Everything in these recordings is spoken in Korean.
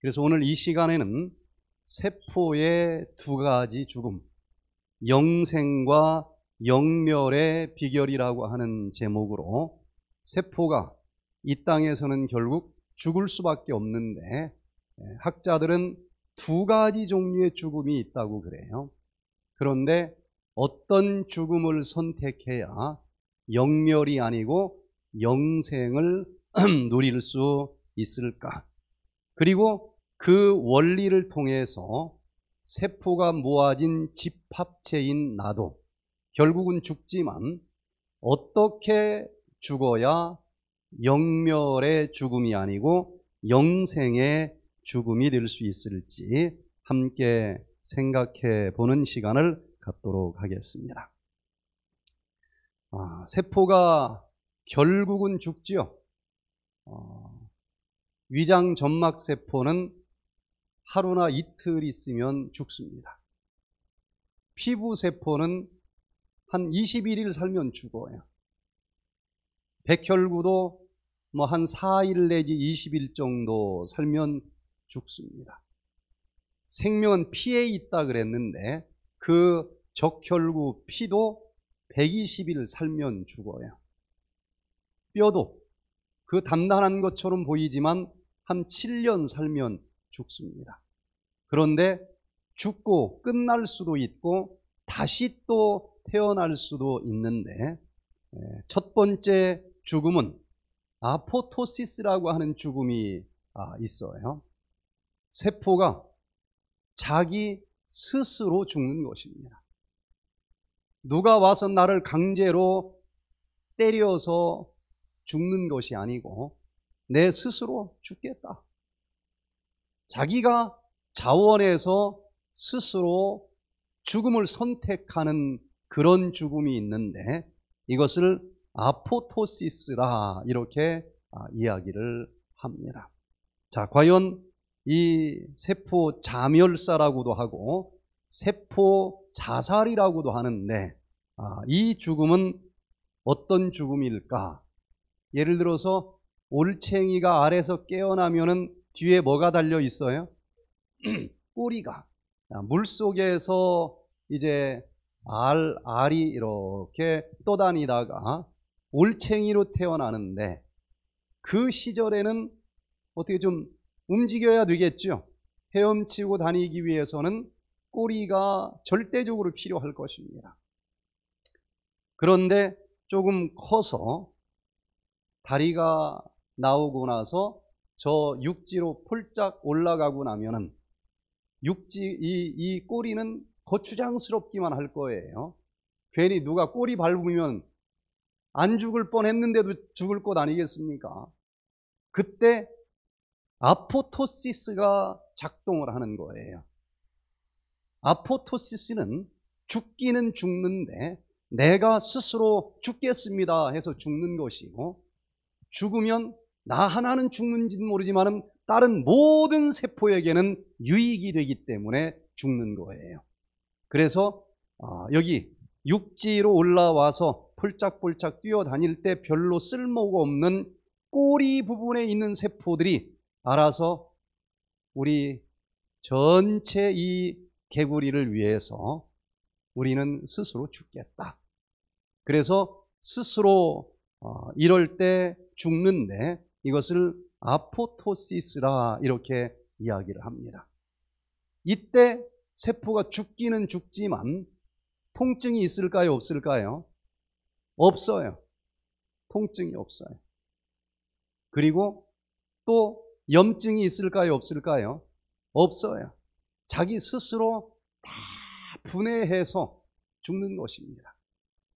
그래서 오늘 이 시간에는 세포의 두 가지 죽음, 영생과 영멸의 비결이라고 하는 제목으로 세포가 이 땅에서는 결국 죽을 수밖에 없는데 예, 학자들은 두 가지 종류의 죽음이 있다고 그래요. 그런데 어떤 죽음을 선택해야 영멸이 아니고 영생을 누릴 수 있을까? 그리고 그 원리를 통해서 세포가 모아진 집합체인 나도 결국은 죽지만 어떻게 죽어야 영멸의 죽음이 아니고 영생의 죽음이 될 수 있을지 함께 생각해 보는 시간을 갖도록 하겠습니다. 아, 세포가 결국은 죽지요. 어, 위장 점막 세포는 하루나 이틀 있으면 죽습니다. 피부 세포는 한 21일 살면 죽어요. 백혈구도 뭐 한 4일 내지 20일 정도 살면 죽습니다. 생명은 피에 있다 그랬는데 그 적혈구 피도 120일 살면 죽어요. 뼈도 그 단단한 것처럼 보이지만 한 7년 살면 죽습니다. 그런데 죽고 끝날 수도 있고 다시 또 태어날 수도 있는데 예, 첫 번째 죽음은 아포토시스라고 하는 죽음이 아, 있어요. 세포가 자기 스스로 죽는 것입니다. 누가 와서 나를 강제로 때려서 죽는 것이 아니고 내 스스로 죽겠다. 자기가 자원해서 스스로 죽음을 선택하는 그런 죽음이 있는데 이것을 아포토시스라 이렇게 아, 이야기를 합니다. 자, 과연 이 세포 자멸사라고도 하고 세포 자살이라고도 하는데 아, 이 죽음은 어떤 죽음일까? 예를 들어서 올챙이가 알에서 깨어나면은 뒤에 뭐가 달려 있어요? 뿌리가. 물 속에서 이제 알, 알이 이렇게 떠다니다가 올챙이로 태어나는데 그 시절에는 어떻게 좀 움직여야 되겠죠. 헤엄치고 다니기 위해서는 꼬리가 절대적으로 필요할 것입니다. 그런데 조금 커서 다리가 나오고 나서 저 육지로 폴짝 올라가고 나면은 육지 이, 이 꼬리는 거추장스럽기만 할 거예요. 괜히 누가 꼬리 밟으면 안 죽을 뻔했는데도 죽을 것 아니겠습니까? 그때 아포토시스가 작동을 하는 거예요. 아포토시스는 죽기는 죽는데 내가 스스로 죽겠습니다 해서 죽는 것이고 죽으면 나 하나는 죽는지는 모르지만 다른 모든 세포에게는 유익이 되기 때문에 죽는 거예요. 그래서 아, 여기 육지로 올라와서 폴짝폴짝 뛰어다닐 때 별로 쓸모가 없는 꼬리 부분에 있는 세포들이 알아서 우리 전체 이 개구리를 위해서 우리는 스스로 죽겠다. 그래서 스스로 어, 이럴 때 죽는데 이것을 아포토시스라 이렇게 이야기를 합니다. 이때 세포가 죽기는 죽지만 통증이 있을까요? 없을까요? 없어요. 통증이 없어요. 그리고 또 염증이 있을까요? 없을까요? 없어요. 자기 스스로 다 분해해서 죽는 것입니다.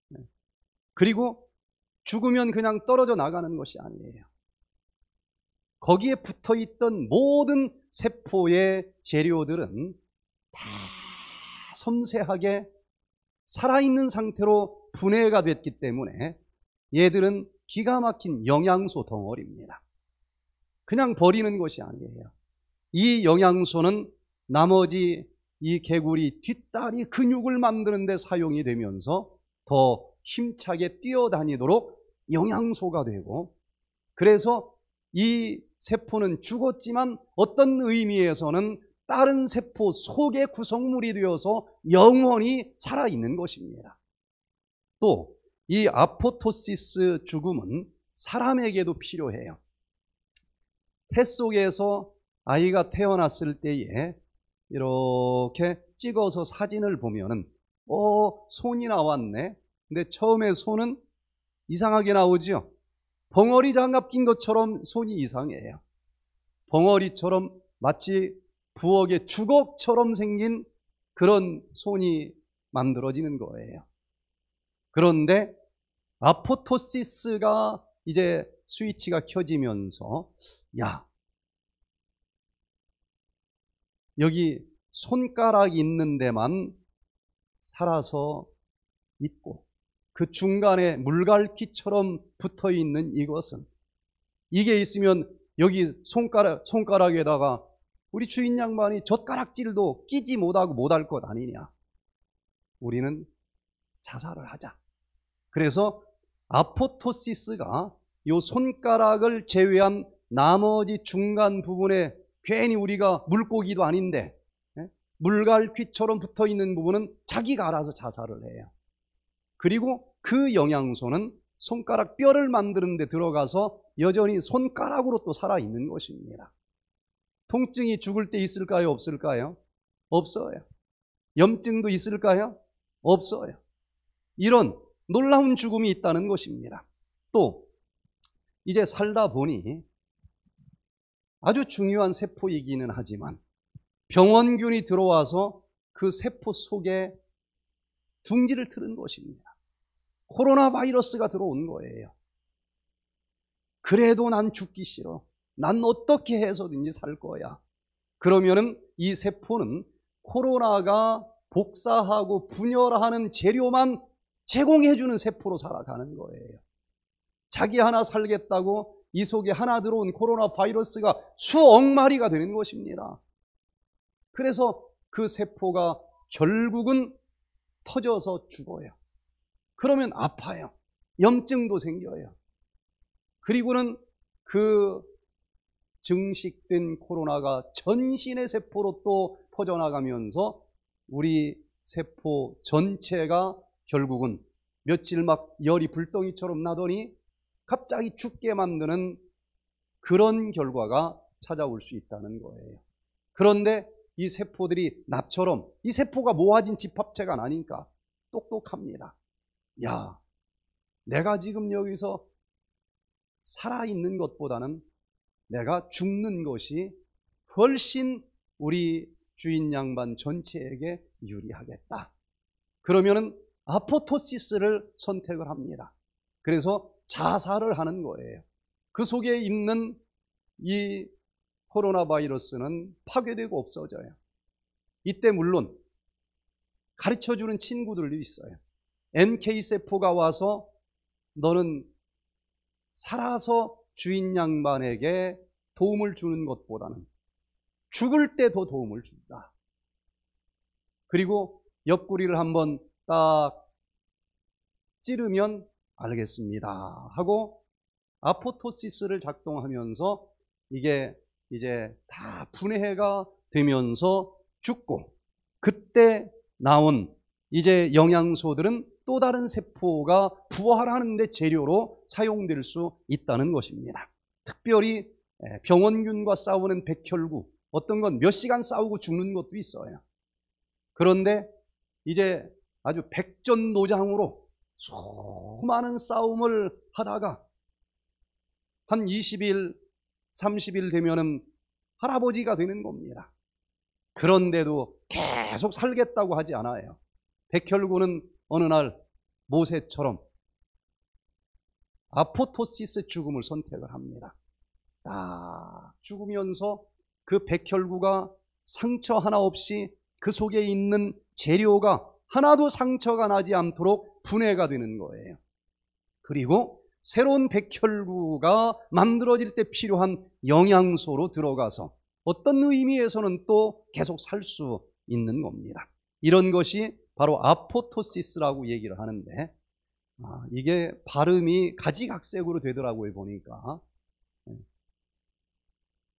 네. 그리고 죽으면 그냥 떨어져 나가는 것이 아니에요. 거기에 붙어 있던 모든 세포의 재료들은 다 섬세하게 살아있는 상태로 분해가 됐기 때문에 얘들은 기가 막힌 영양소 덩어리입니다. 그냥 버리는 것이 아니에요. 이 영양소는 나머지 이 개구리 뒷다리 근육을 만드는데 사용이 되면서 더 힘차게 뛰어다니도록 영양소가 되고 그래서 이 세포는 죽었지만 어떤 의미에서는 다른 세포 속의 구성물이 되어서 영원히 살아있는 것입니다. 또 이 아포토시스 죽음은 사람에게도 필요해요. 태 속에서 아이가 태어났을 때에 이렇게 찍어서 사진을 보면어 손이 나왔네. 근데 처음에 손은 이상하게 나오죠. 벙어리 장갑 낀 것처럼 손이 이상해요. 벙어리처럼 마치 부엌의 주걱처럼 생긴 그런 손이 만들어지는 거예요. 그런데 아포토시스가 이제 스위치가 켜지면서 야 여기 손가락 있는 데만 살아서 있고 그 중간에 물갈퀴처럼 붙어 있는 이것은 이게 있으면 여기 손가락, 손가락에다가 우리 주인 양반이 젓가락질도 끼지 못하고 못할 것 아니냐. 우리는 자살을 하자. 그래서 아포토시스가 이 손가락을 제외한 나머지 중간 부분에 괜히 우리가 물고기도 아닌데 예? 물갈퀴처럼 붙어 있는 부분은 자기가 알아서 자살을 해요. 그리고 그 영양소는 손가락 뼈를 만드는 데 들어가서 여전히 손가락으로 또 살아있는 것입니다. 통증이 죽을 때 있을까요? 없을까요? 없어요. 염증도 있을까요? 없어요. 이런 놀라운 죽음이 있다는 것입니다. 또 이제 살다 보니 아주 중요한 세포이기는 하지만 병원균이 들어와서 그 세포 속에 둥지를 틀은 것입니다. 코로나 바이러스가 들어온 거예요. 그래도 난 죽기 싫어. 난 어떻게 해서든지 살 거야. 그러면은 이 세포는 코로나가 복사하고 분열하는 재료만 제공해주는 세포로 살아가는 거예요. 자기 하나 살겠다고 이 속에 하나 들어온 코로나 바이러스가 수억 마리가 되는 것입니다. 그래서 그 세포가 결국은 터져서 죽어요. 그러면 아파요. 염증도 생겨요. 그리고는 그 증식된 코로나가 전신의 세포로 또 퍼져나가면서 우리 세포 전체가 결국은 며칠 막 열이 불덩이처럼 나더니 갑자기 죽게 만드는 그런 결과가 찾아올 수 있다는 거예요. 그런데 이 세포들이 납처럼 이 세포가 모아진 집합체가 아니니까 똑똑합니다. 야, 내가 지금 여기서 살아있는 것보다는 내가 죽는 것이 훨씬 우리 주인 양반 전체에게 유리하겠다. 그러면은 아포토시스를 선택을 합니다. 그래서 자살을 하는 거예요. 그 속에 있는 이 코로나 바이러스는 파괴되고 없어져요. 이때 물론 가르쳐 주는 친구들도 있어요. NK 세포가 와서 너는 살아서 주인 양반에게 도움을 주는 것보다는 죽을 때 더 도움을 준다. 그리고 옆구리를 한번 딱 찌르면 알겠습니다. 하고 아포토시스를 작동하면서 이게 이제 다 분해가 되면서 죽고 그때 나온 이제 영양소들은 또 다른 세포가 부활하는데 재료로 사용될 수 있다는 것입니다. 특별히 병원균과 싸우는 백혈구 어떤 건 몇 시간 싸우고 죽는 것도 있어요. 그런데 이제 아주 백전노장으로 수많은 싸움을 하다가 한 20일, 30일 되면은 할아버지가 되는 겁니다. 그런데도 계속 살겠다고 하지 않아요. 백혈구는 어느 날 모세처럼 아포토시스 죽음을 선택을 합니다. 딱 죽으면서 그 백혈구가 상처 하나 없이 그 속에 있는 재료가 하나도 상처가 나지 않도록 분해가 되는 거예요. 그리고 새로운 백혈구가 만들어질 때 필요한 영양소로 들어가서 어떤 의미에서는 또 계속 살 수 있는 겁니다. 이런 것이 바로 아포토시스라고 얘기를 하는데 아, 이게 발음이 가지각색으로 되더라고요 보니까 네.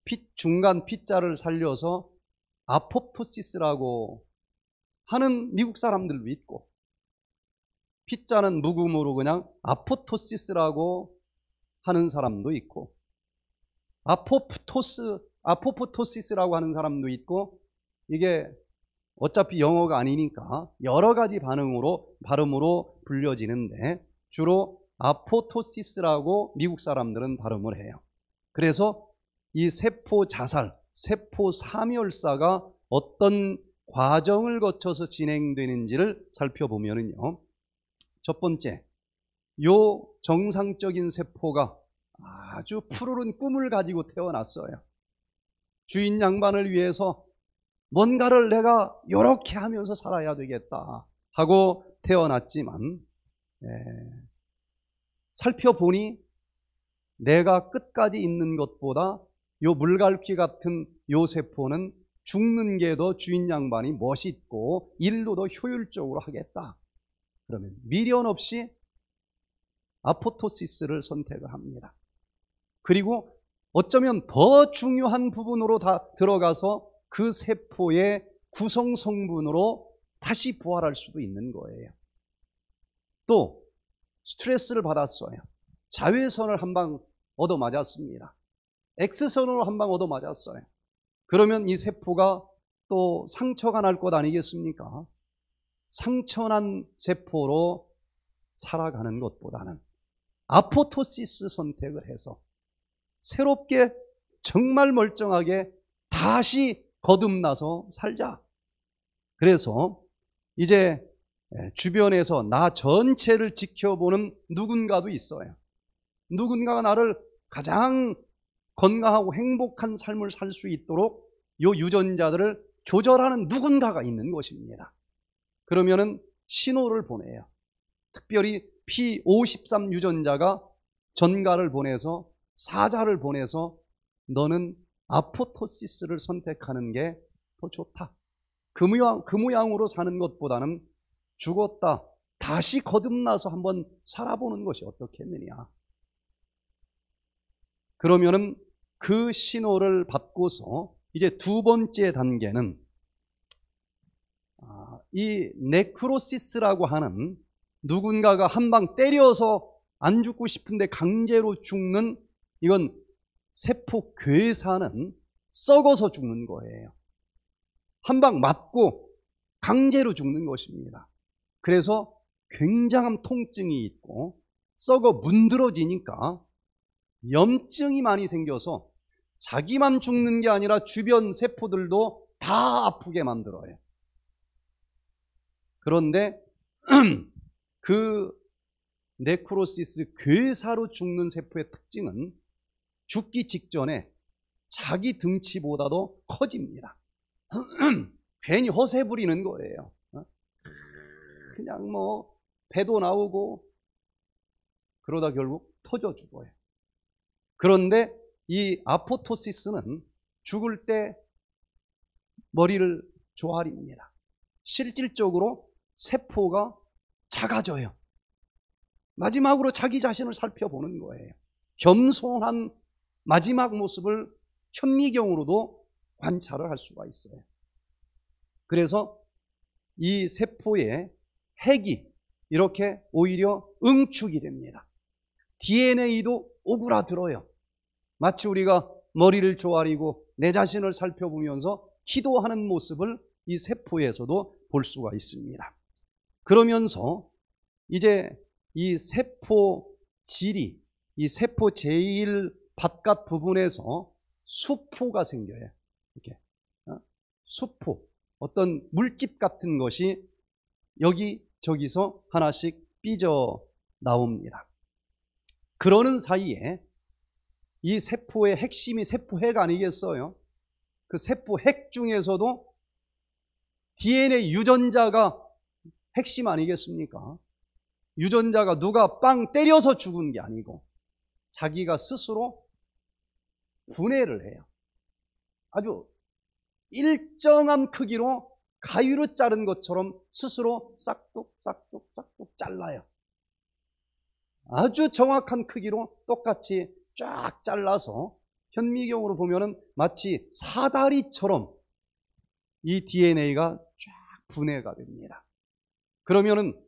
핏 중간 핏자를 살려서 아포토시스라고 하는 미국 사람들도 있고 핏자는 묵음으로 그냥 아포토시스라고 하는 사람도 있고 아포프토스 아포프토시스라고 하는 사람도 있고 이게 어차피 영어가 아니니까 여러 가지 반응으로 발음으로 불려지는데 주로 아포토시스라고 미국 사람들은 발음을 해요. 그래서 이 세포 자살, 세포 사멸사가 어떤 과정을 거쳐서 진행되는지를 살펴보면은요. 첫 번째, 요 정상적인 세포가 아주 푸르른 꿈을 가지고 태어났어요. 주인 양반을 위해서 뭔가를 내가 이렇게 하면서 살아야 되겠다 하고 태어났지만 예, 살펴보니 내가 끝까지 있는 것보다 요 물갈퀴 같은 요세포는 죽는 게 더 주인 양반이 멋있고 일로더 효율적으로 하겠다. 그러면 미련 없이 아포토시스를 선택을 합니다. 그리고 어쩌면 더 중요한 부분으로 다 들어가서 그 세포의 구성 성분으로 다시 부활할 수도 있는 거예요. 또 스트레스를 받았어요. 자외선을 한 방 얻어 맞았습니다. 엑스선으로 한 방 얻어 맞았어요. 그러면 이 세포가 또 상처가 날 것 아니겠습니까? 상처난 세포로 살아가는 것보다는 아포토시스 선택을 해서 새롭게 정말 멀쩡하게 다시 거듭나서 살자. 그래서 이제 예, 주변에서 나 전체를 지켜보는 누군가도 있어요. 누군가가 나를 가장 건강하고 행복한 삶을 살 수 있도록 요 유전자들을 조절하는 누군가가 있는 것입니다. 그러면은 신호를 보내요. 특별히 P53 유전자가 전가를 보내서 사자를 보내서 너는 아포토시스를 선택하는 게 더 좋다. 그, 모양, 그 모양으로 사는 것보다는 죽었다. 다시 거듭나서 한번 살아보는 것이 어떻겠느냐. 그러면은 그 신호를 받고서 이제 두 번째 단계는 아, 이 네크로시스라고 하는 누군가가 한 방 때려서 안 죽고 싶은데 강제로 죽는 이건 세포 괴사는 썩어서 죽는 거예요. 한 방 맞고 강제로 죽는 것입니다. 그래서 굉장한 통증이 있고 썩어 문드러지니까 염증이 많이 생겨서 자기만 죽는 게 아니라 주변 세포들도 다 아프게 만들어요. 그런데 그 네크로시스 괴사로 죽는 세포의 특징은 죽기 직전에 자기 등치보다도 커집니다. 괜히 허세 부리는 거예요. 어? 그냥 뭐 배도 나오고 그러다 결국 터져 죽어요. 그런데 이 아포토시스는 죽을 때 머리를 조아립니다. 실질적으로 세포가 작아져요. 마지막으로 자기 자신을 살펴보는 거예요. 겸손한 마지막 모습을 현미경으로도 관찰을 할 수가 있어요. 그래서 이 세포의 핵이 이렇게 오히려 응축이 됩니다. DNA도 오그라들어요. 마치 우리가 머리를 조아리고 내 자신을 살펴보면서 기도하는 모습을 이 세포에서도 볼 수가 있습니다. 그러면서 이제 이 세포 질이, 이 세포 제일 바깥 부분에서 수포가 생겨요. 이렇게 어? 수포, 어떤 물집 같은 것이 여기 저기서 하나씩 삐져 나옵니다. 그러는 사이에 이 세포의 핵심이 세포핵 아니겠어요? 그 세포핵 중에서도 DNA 유전자가 핵심 아니겠습니까? 유전자가 누가 빵 때려서 죽은 게 아니고 자기가 스스로 분해를 해요. 아주 일정한 크기로 가위로 자른 것처럼 스스로 싹둑 싹둑 싹둑 잘라요. 아주 정확한 크기로 똑같이 쫙 잘라서 현미경으로 보면은 마치 사다리처럼 이 DNA가 쫙 분해가 됩니다. 그러면은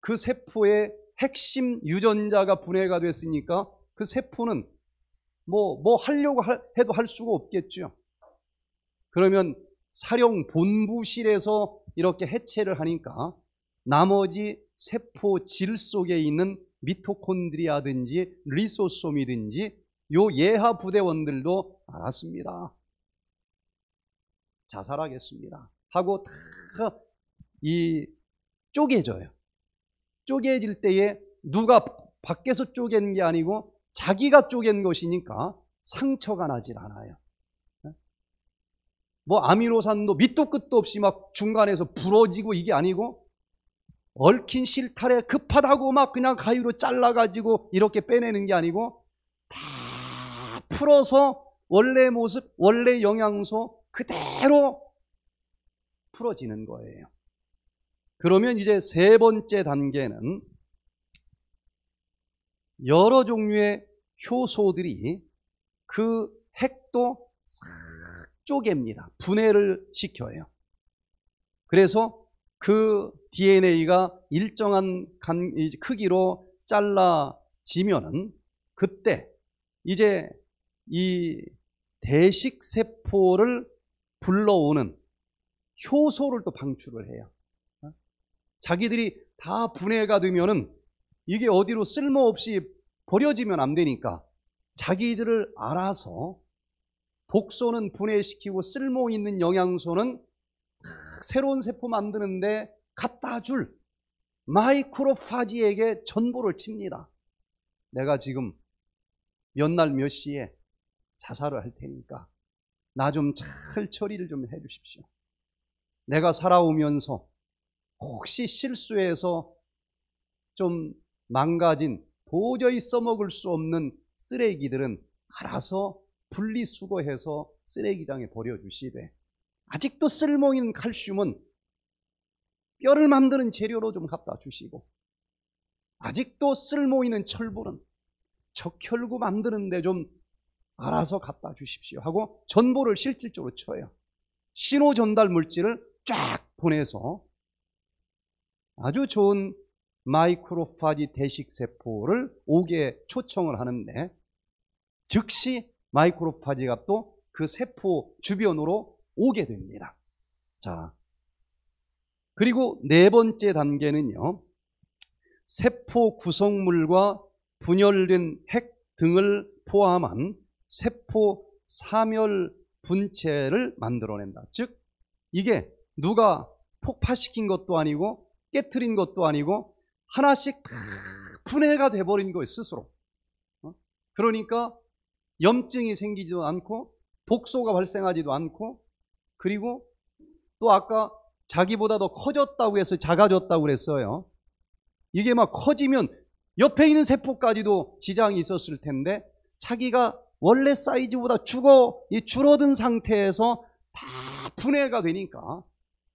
그 세포의 핵심 유전자가 분해가 됐으니까 그 세포는 뭐, 뭐 하려고 해도 할 수가 없겠죠. 그러면 사령 본부실에서 이렇게 해체를 하니까 나머지 세포 질 속에 있는 미토콘드리아든지 리소솜이든지 요 예하 부대원들도 알았습니다. 자살하겠습니다. 하고 다 이 쪼개져요. 쪼개질 때에 누가 밖에서 쪼갠 게 아니고 자기가 쪼갠 것이니까 상처가 나질 않아요. 뭐 아미노산도 밑도 끝도 없이 막 중간에서 부러지고 이게 아니고 얽힌 실타래 급하다고 막 그냥 가위로 잘라가지고 이렇게 빼내는 게 아니고 다 풀어서 원래 모습, 원래 영양소 그대로 풀어지는 거예요. 그러면 이제 세 번째 단계는 여러 종류의 효소들이 그 핵도 싹 쪼갭니다. 분해를 시켜요. 그래서 그 DNA가 일정한 크기로 잘라지면은 그때 이제 이 대식 세포를 불러오는 효소를 또 방출을 해요. 어? 자기들이 다 분해가 되면은 이게 어디로 쓸모없이 버려지면 안 되니까 자기들을 알아서 독소는 분해시키고 쓸모 있는 영양소는 새로운 세포 만드는데 갖다 줄 마이크로파지에게 전보를 칩니다. 내가 지금 몇 날 몇 시에 자살을 할 테니까 나 좀 잘 처리를 좀 해 주십시오. 내가 살아오면서 혹시 실수해서 좀 망가진 도저히 써먹을 수 없는 쓰레기들은 알아서 분리수거해서 쓰레기장에 버려주시되 아직도 쓸모있는 칼슘은 뼈를 만드는 재료로 좀 갖다 주시고 아직도 쓸모있는 철분은 적혈구 만드는데 좀 알아서 갖다 주십시오 하고 전보를 실질적으로 쳐요. 신호 전달 물질을 쫙 보내서 아주 좋은 마이크로파지 대식세포를 오게 초청을 하는데 즉시 마이크로파지가 또 그 세포 주변으로 오게 됩니다. 자, 그리고 네 번째 단계는요. 세포 구성물과 분열된 핵 등을 포함한 세포 사멸 분체를 만들어낸다. 즉 이게 누가 폭파시킨 것도 아니고 깨뜨린 것도 아니고 하나씩 다 분해가 돼버린 거예요 스스로 어? 그러니까 염증이 생기지도 않고 독소가 발생하지도 않고 그리고 또 아까 자기보다 더 커졌다고 해서 작아졌다고 그랬어요 이게 막 커지면 옆에 있는 세포까지도 지장이 있었을 텐데 자기가 원래 사이즈보다 죽어 줄어든 상태에서 다 분해가 되니까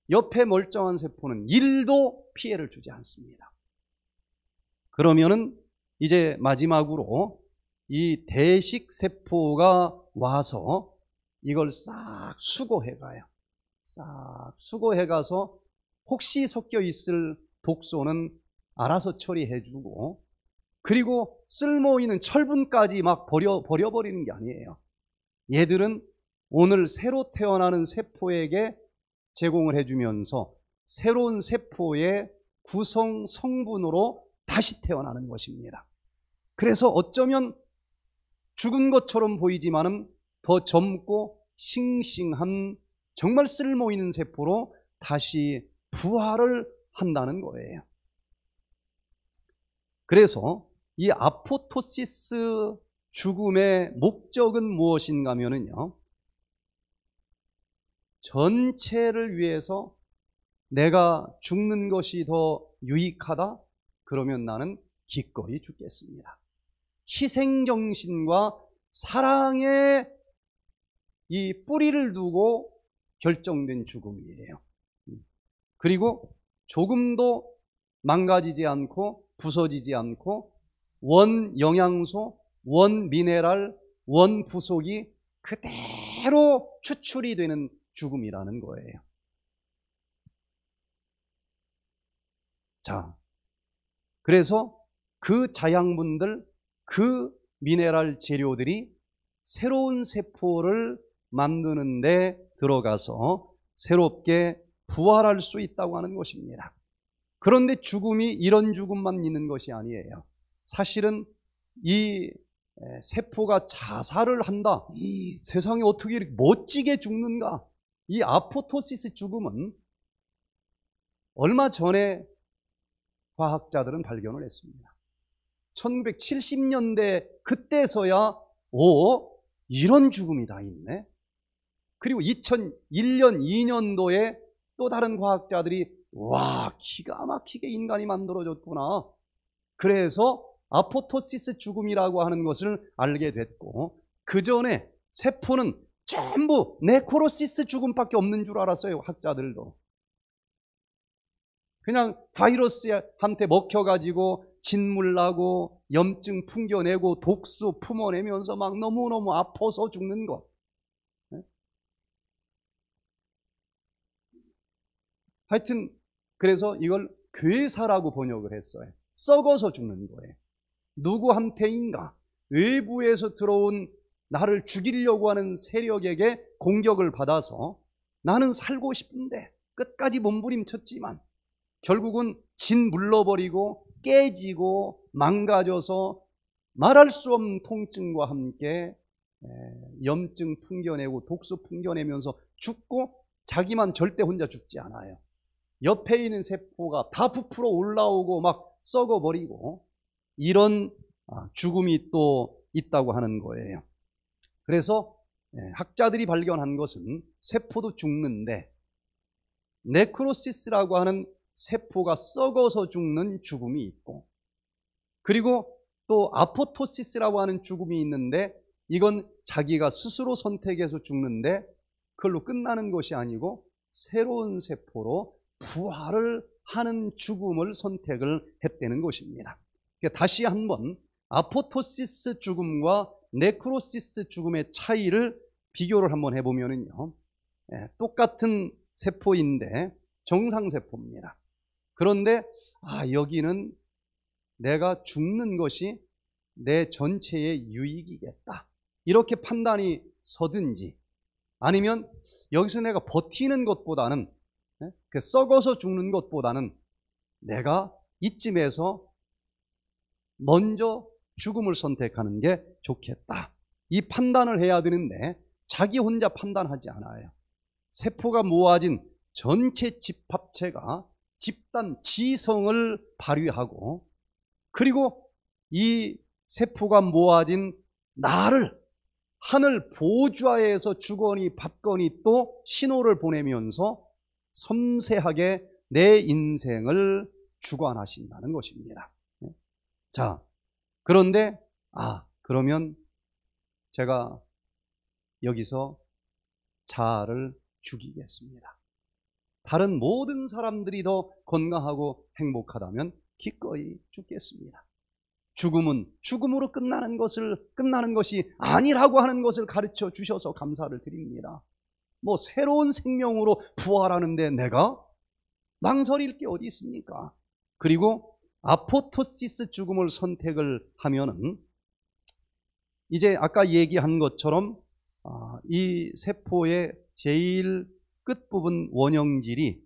옆에 멀쩡한 세포는 일도 피해를 주지 않습니다. 그러면은 이제 마지막으로 이 대식 세포가 와서 이걸 싹 수거해 가요. 싹 수거해 가서 혹시 섞여 있을 독소는 알아서 처리해 주고 그리고 쓸모 있는 철분까지 막 버려 버려 버리는 게 아니에요. 얘들은 오늘 새로 태어나는 세포에게 제공을 해 주면서 새로운 세포의 구성 성분으로 다시 태어나는 것입니다. 그래서 어쩌면 죽은 것처럼 보이지만더 젊고 싱싱한 정말 쓸모 있는 세포로 다시 부활을 한다는 거예요. 그래서 이 아포토시스 죽음의 목적은 무엇인가 하면요. 전체를 위해서 내가 죽는 것이 더 유익하다, 그러면 나는 기꺼이 죽겠습니다. 희생정신과 사랑의 이 뿌리를 두고 결정된 죽음이에요. 그리고 조금도 망가지지 않고 부서지지 않고 원 영양소, 원 미네랄, 원 부속이 그대로 추출이 되는 죽음이라는 거예요. 자, 그래서 그 자양분들, 그 미네랄 재료들이 새로운 세포를 만드는 데 들어가서 새롭게 부활할 수 있다고 하는 것입니다. 그런데 죽음이 이런 죽음만 있는 것이 아니에요. 사실은 이 세포가 자살을 한다. 세상이 어떻게 이렇게 멋지게 죽는가? 이 아포토시스 죽음은 얼마 전에 과학자들은 발견을 했습니다. 1970년대 그때서야 오 이런 죽음이 다 있네. 그리고 2001년 2년도에 또 다른 과학자들이 와 기가 막히게 인간이 만들어졌구나. 그래서 아포토시스 죽음이라고 하는 것을 알게 됐고 그 전에 세포는 전부 네코로시스 죽음밖에 없는 줄 알았어요 학자들도. 그냥 바이러스한테 먹혀가지고 진물나고 염증 풍겨내고 독소 품어내면서 막 너무너무 아파서 죽는 것. 네? 하여튼 그래서 이걸 괴사라고 번역을 했어요. 썩어서 죽는 거예요. 누구한테인가? 외부에서 들어온 나를 죽이려고 하는 세력에게 공격을 받아서 나는 살고 싶은데 끝까지 몸부림쳤지만 결국은 진 물러버리고 깨지고 망가져서 말할 수 없는 통증과 함께 염증 풍겨내고 독소 풍겨내면서 죽고 자기만 절대 혼자 죽지 않아요. 옆에 있는 세포가 다 부풀어 올라오고 막 썩어버리고 이런 아, 죽음이 또 있다고 하는 거예요. 그래서 학자들이 발견한 것은 세포도 죽는데 네크로시스라고 하는 세포가 썩어서 죽는 죽음이 있고 그리고 또 아포토시스라고 하는 죽음이 있는데 이건 자기가 스스로 선택해서 죽는데 그걸로 끝나는 것이 아니고 새로운 세포로 부활을 하는 죽음을 선택을 했다는 것입니다. 그러니까 다시 한번 아포토시스 죽음과 네크로시스 죽음의 차이를 비교를 한번 해보면요. 예, 똑같은 세포인데 정상세포입니다. 그런데 아, 여기는 내가 죽는 것이 내 전체의 유익이겠다. 이렇게 판단이 서든지 아니면 여기서 내가 버티는 것보다는 네? 그 썩어서 죽는 것보다는 내가 이쯤에서 먼저 죽음을 선택하는 게 좋겠다. 이 판단을 해야 되는데 자기 혼자 판단하지 않아요. 세포가 모아진 전체 집합체가 집단 지성을 발휘하고 그리고 이 세포가 모아진 나를 하늘 보좌에서 주거니 받거니 또 신호를 보내면서 섬세하게 내 인생을 주관하신다는 것입니다. 네. 자, 그런데 아, 그러면 제가 여기서 자아를 죽이겠습니다. 다른 모든 사람들이 더 건강하고 행복하다면 기꺼이 죽겠습니다. 죽음은 죽음으로 끝나는 것을 끝나는 것이 아니라고 하는 것을 가르쳐 주셔서 감사를 드립니다. 뭐 새로운 생명으로 부활하는데 내가 망설일 게 어디 있습니까? 그리고 아포토시스 죽음을 선택을 하면은 이제 아까 얘기한 것처럼 아, 이 세포의 제일 끝부분 원형질이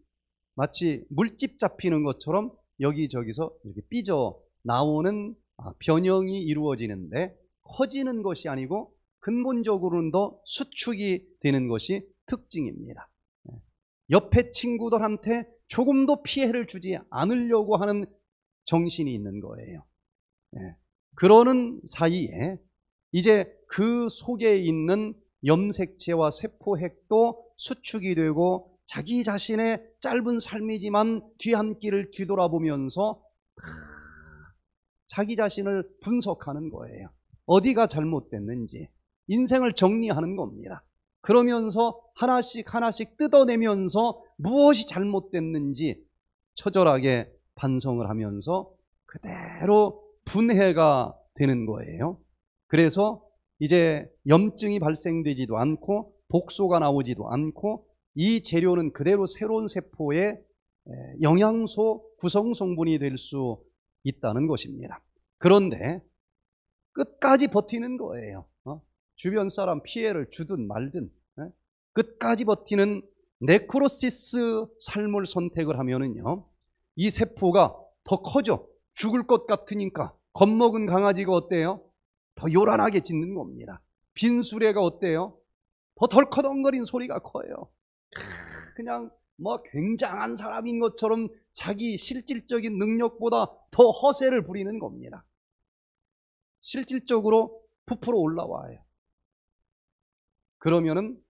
마치 물집 잡히는 것처럼 여기저기서 이렇게 삐져 나오는 아, 변형이 이루어지는데 커지는 것이 아니고 근본적으로는 더 수축이 되는 것이 특징입니다. 예. 옆에 친구들한테 조금도 피해를 주지 않으려고 하는 정신이 있는 거예요. 예. 그러는 사이에 이제 그 속에 있는 염색체와 세포핵도 수축이 되고 자기 자신의 짧은 삶이지만 뒤한길을 뒤돌아보면서 자기 자신을 분석하는 거예요. 어디가 잘못됐는지 인생을 정리하는 겁니다. 그러면서 하나씩 하나씩 뜯어내면서 무엇이 잘못됐는지 처절하게 반성을 하면서 그대로 분해가 되는 거예요. 그래서 이제 염증이 발생되지도 않고 독소가 나오지도 않고 이 재료는 그대로 새로운 세포의 영양소 구성 성분이 될 수 있다는 것입니다. 그런데 끝까지 버티는 거예요. 어? 주변 사람 피해를 주든 말든 끝까지 버티는 네크로시스 삶을 선택을 하면은요, 이 세포가 더 커져 죽을 것 같으니까 겁먹은 강아지가 어때요? 더 요란하게 짖는 겁니다. 빈수레가 어때요? 버덜커덩거린 소리가 커요. 그냥 뭐 굉장한 사람인 것처럼 자기 실질적인 능력보다 더 허세를 부리는 겁니다. 실질적으로 부풀어 올라와요. 그러면은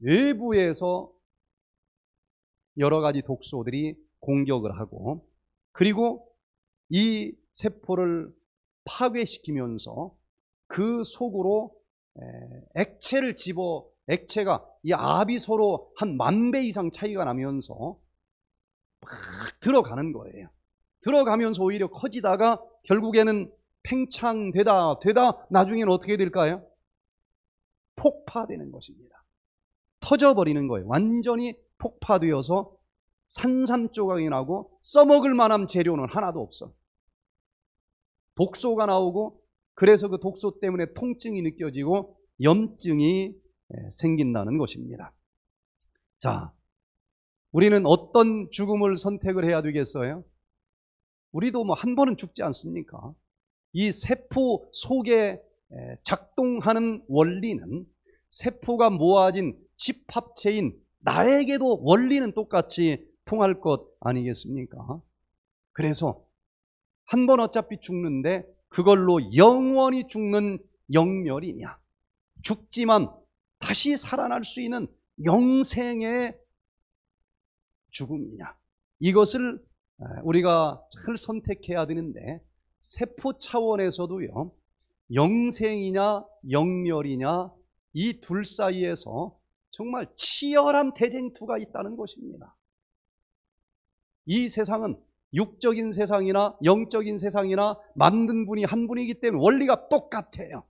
외부에서 여러 가지 독소들이 공격을 하고 그리고 이 세포를 파괴시키면서 그 속으로 액체를 집어 액체가 이 압이 서로 한 만 배 이상 차이가 나면서 막 들어가는 거예요. 들어가면서 오히려 커지다가 결국에는 팽창되다 되다 나중에는 어떻게 될까요? 폭파되는 것입니다. 터져버리는 거예요. 완전히 폭파되어서 산산조각이 나고 써먹을 만한 재료는 하나도 없어. 독소가 나오고 그래서 그 독소 때문에 통증이 느껴지고 염증이 예, 생긴다는 것입니다. 자, 우리는 어떤 죽음을 선택을 해야 되겠어요? 우리도 뭐 한 번은 죽지 않습니까? 이 세포 속에 예, 작동하는 원리는 세포가 모아진 집합체인 나에게도 원리는 똑같이 통할 것 아니겠습니까? 그래서 한 번 어차피 죽는데 그걸로 영원히 죽는 영멸이냐? 죽지만 다시 살아날 수 있는 영생의 죽음이냐? 이것을 아, 우리가 잘 선택해야 되는데 세포 차원에서도요. 영생이냐 영멸이냐 이 둘 사이에서 정말 치열한 대쟁투가 있다는 것입니다. 이 세상은 육적인 세상이나 영적인 세상이나 만든 분이 한 분이기 때문에 원리가 똑같아요.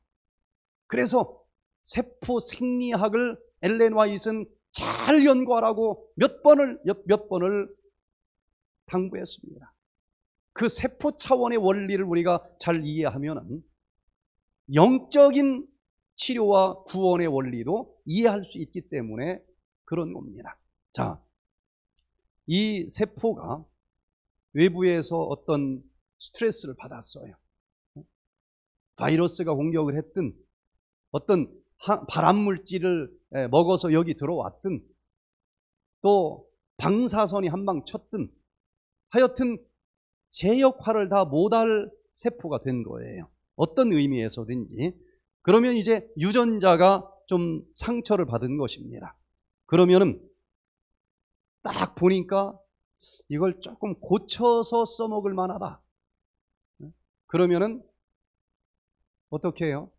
그래서 세포 생리학을 엘렌 와이슨 잘 연구하라고 몇 번을 몇 번을 당부했습니다. 그 세포 차원의 원리를 우리가 잘 이해하면 영적인 치료와 구원의 원리도 이해할 수 있기 때문에 그런 겁니다. 자, 이 세포가 외부에서 어떤 스트레스를 받았어요. 바이러스가 공격을 했든 어떤 발암물질을 예, 먹어서 여기 들어왔든 또 방사선이 한 방 쳤든 하여튼 제 역할을 다 못할 세포가 된 거예요. 어떤 의미에서든지. 그러면 이제 유전자가 좀 상처를 받은 것입니다. 그러면은 딱 보니까 이걸 조금 고쳐서 써먹을 만하다. 네? 그러면은 어떻게 해요?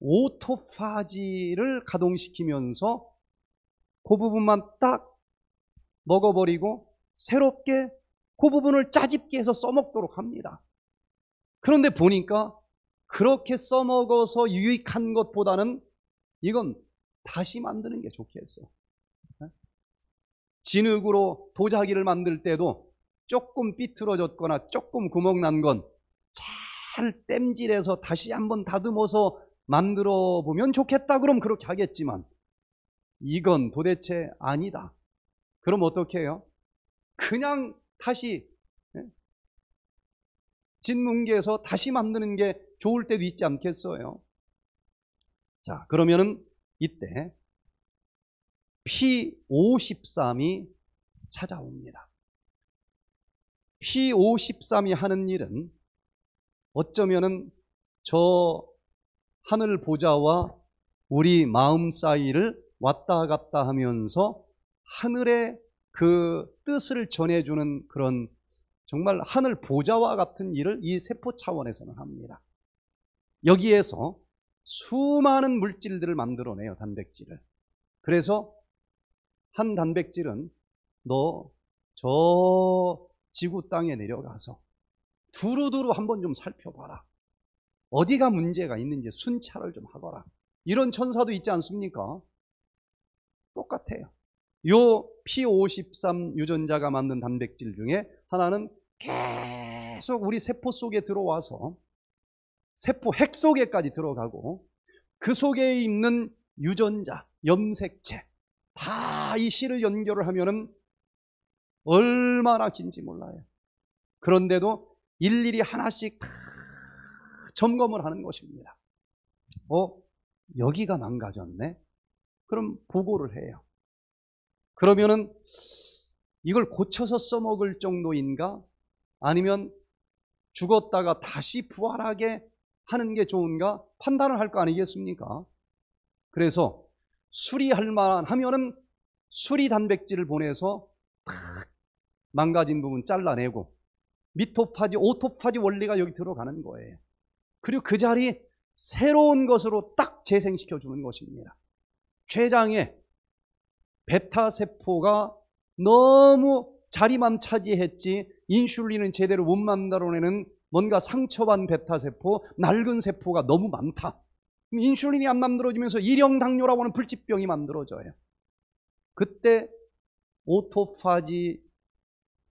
오토파지를 가동시키면서 그 부분만 딱 먹어버리고 새롭게 그 부분을 짜집게 해서 써먹도록 합니다. 그런데 보니까 그렇게 써먹어서 유익한 것보다는 이건 다시 만드는 게 좋겠어. 진흙으로 도자기를 만들 때도 조금 삐뚤어졌거나 조금 구멍난 건 잘 땜질해서 다시 한번 다듬어서 만들어 보면 좋겠다 그럼 그렇게 하겠지만 이건 도대체 아니다. 그럼 어떻게 해요? 그냥 다시 예? 진문기에서 다시 만드는 게 좋을 때도 있지 않겠어요? 자, 그러면은 이때 P53이 찾아옵니다. P53이 하는 일은 어쩌면은 저 하늘 보좌와 우리 마음 사이를 왔다 갔다 하면서 하늘의 그 뜻을 전해주는 그런 정말 하늘 보좌와 같은 일을 이 세포 차원에서는 합니다. 여기에서 수많은 물질들을 만들어내요, 단백질을. 그래서 한 단백질은 너 저 지구 땅에 내려가서 두루두루 한번 좀 살펴봐라. 어디가 문제가 있는지 순찰을 좀 하거라. 이런 천사도 있지 않습니까? 똑같아요. 요 P53 유전자가 만든 단백질 중에 하나는 계속 우리 세포 속에 들어와서 세포 핵 속에까지 들어가고 그 속에 있는 유전자, 염색체 다이 시를 연결을 하면은 얼마나 긴지 몰라요. 그런데도 일일이 하나씩 다 점검을 하는 것입니다. 어, 여기가 망가졌네? 그럼 보고를 해요. 그러면은 이걸 고쳐서 써먹을 정도인가? 아니면 죽었다가 다시 부활하게 하는 게 좋은가? 판단을 할 거 아니겠습니까? 그래서 수리할 만하면은 수리 단백질을 보내서 탁 망가진 부분 잘라내고 미토파지, 오토파지 원리가 여기 들어가는 거예요. 그리고 그 자리에 새로운 것으로 딱 재생시켜 주는 것입니다. 췌장에 베타 세포가 너무 자리만 차지했지 인슐린은 제대로 못 만들어내는 뭔가 상처반 베타 세포, 낡은 세포가 너무 많다. 인슐린이 안 만들어지면서 일형 당뇨라고 하는 불치병이 만들어져요. 그때 오토파지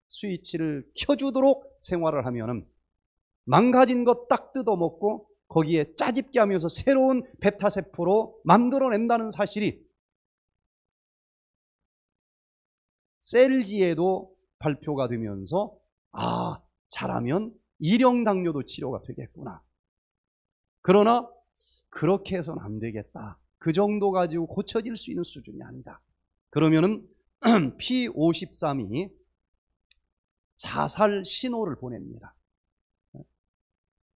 스위치를 켜주도록 생활을 하면 망가진 것 딱 뜯어먹고 거기에 짜집게 하면서 새로운 베타세포로 만들어낸다는 사실이 셀지에도 발표가 되면서 아 잘하면 일형당뇨도 치료가 되겠구나 그러나 그렇게 해서는 안 되겠다 그 정도 가지고 고쳐질 수 있는 수준이 아니다 그러면은 P53이 자살 신호를 보냅니다.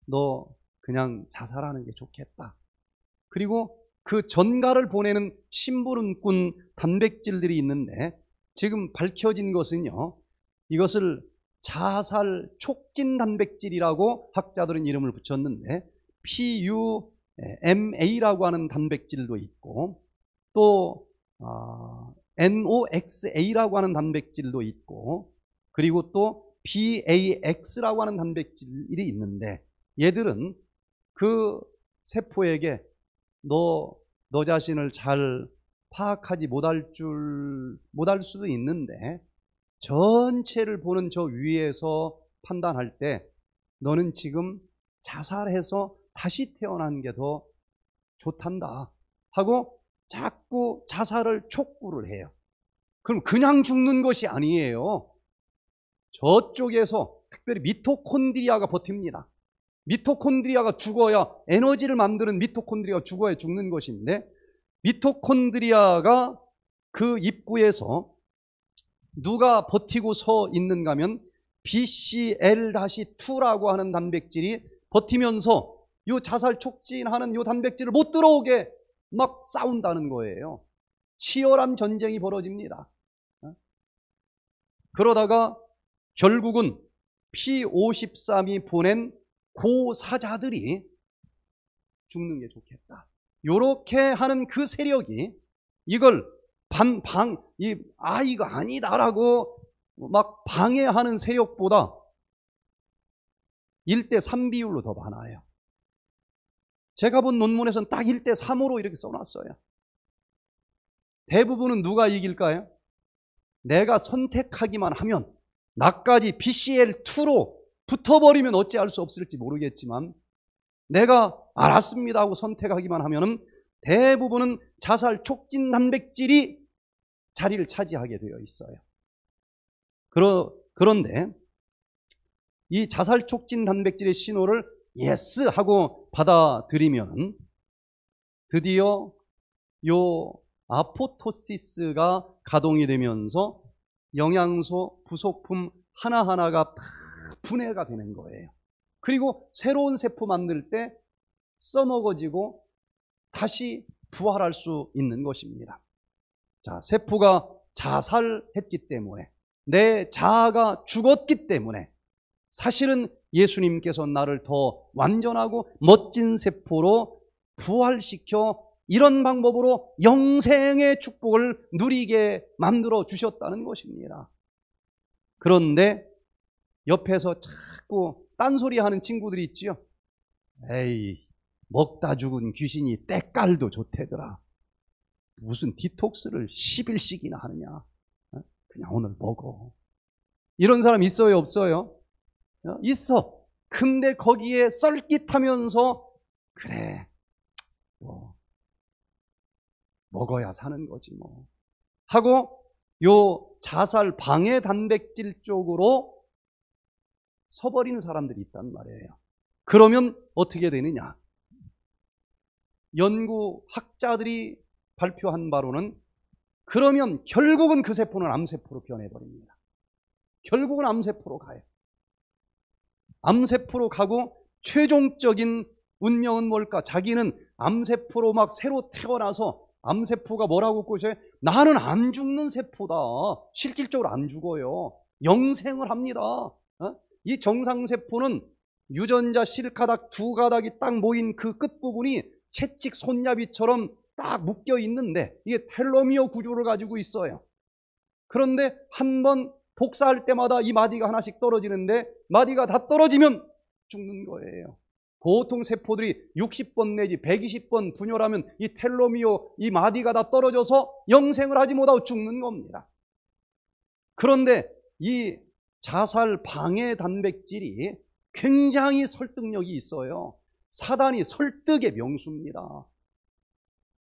너 그냥 자살하는 게 좋겠다. 그리고 그 전가를 보내는 심부름꾼 단백질들이 있는데 지금 밝혀진 것은요. 이것을 자살 촉진 단백질이라고 학자들은 이름을 붙였는데 PUMA라고 하는 단백질도 있고 또 어, NOXA라고 하는 단백질도 있고 그리고 또 BAX라고 하는 단백질이 있는데 얘들은 그 세포에게 너, 너 자신을 잘 파악하지 못할 줄, 못할 수도 있는데 전체를 보는 저 위에서 판단할 때 너는 지금 자살해서 다시 태어난 게 더 좋단다 하고 자꾸 자살을 촉구를 해요. 그럼 그냥 죽는 것이 아니에요. 저쪽에서 특별히 미토콘드리아가 버팁니다. 미토콘드리아가 죽어야 에너지를 만드는 미토콘드리아가 죽어야 죽는 것인데 미토콘드리아가 그 입구에서 누가 버티고 서 있는가 하면 BCL-2라고 하는 단백질이 버티면서 요 자살 촉진하는 요 단백질을 못 들어오게 막 싸운다는 거예요. 치열한 전쟁이 벌어집니다. 어? 그러다가 결국은 P53이 보낸 고사자들이 죽는 게 좋겠다. 요렇게 하는 그 세력이 이걸 반, 방, 이, 아, 이거 아니다라고 막 방해하는 세력보다 1대 3 비율로 더 많아요. 제가 본 논문에서는 딱 1대 3으로 이렇게 써놨어요. 대부분은 누가 이길까요? 내가 선택하기만 하면 나까지 BCL2로 붙어버리면 어찌할 수 없을지 모르겠지만 내가 알았습니다 하고 선택하기만 하면 대부분은 자살 촉진 단백질이 자리를 차지하게 되어 있어요. 그러, 그런데 이 자살 촉진 단백질의 신호를 예스 하고 받아들이면 드디어 요 아포토시스가 가동이 되면서 영양소 부속품 하나하나가 분해가 되는 거예요. 그리고 새로운 세포 만들 때 써먹어지고 다시 부활할 수 있는 것입니다. 자, 세포가 자살했기 때문에 내 자아가 죽었기 때문에 사실은 예수님께서 나를 더 완전하고 멋진 세포로 부활시켜 이런 방법으로 영생의 축복을 누리게 만들어 주셨다는 것입니다. 그런데 옆에서 자꾸 딴소리 하는 친구들이 있지요. 에이, 먹다 죽은 귀신이 때깔도 좋대더라. 무슨 디톡스를 10일씩이나 하느냐. 어? 그냥 오늘 먹어. 이런 사람 있어요, 없어요? 어, 있어. 근데 거기에 썰깃하면서 그래 뭐 먹어야 사는 거지 뭐 하고 요 자살 방해 단백질 쪽으로 서버리는 사람들이 있단 말이에요. 그러면 어떻게 되느냐? 연구 학자들이 발표한 바로는 그러면 결국은 그 세포는 암세포로 변해버립니다. 결국은 암세포로 가요. 암세포로 가고 최종적인 운명은 뭘까? 자기는 암세포로 막 새로 태어나서 암세포가 뭐라고 꼬셔요? 나는 안 죽는 세포다. 실질적으로 안 죽어요. 영생을 합니다. 어? 이 정상세포는 유전자 실카닥두 가닥이 딱 모인 그 끝부분이 채찍 손잡이처럼 딱 묶여 있는데 이게 텔로미어 구조를 가지고 있어요. 그런데 한번 복사할 때마다 이 마디가 하나씩 떨어지는데 마디가 다 떨어지면 죽는 거예요. 보통 세포들이 60번 내지 120번 분열하면 이 텔로미오 이 마디가 다 떨어져서 영생을 하지 못하고 죽는 겁니다. 그런데 이 자살 방해 단백질이 굉장히 설득력이 있어요. 사단이 설득의 명수입니다.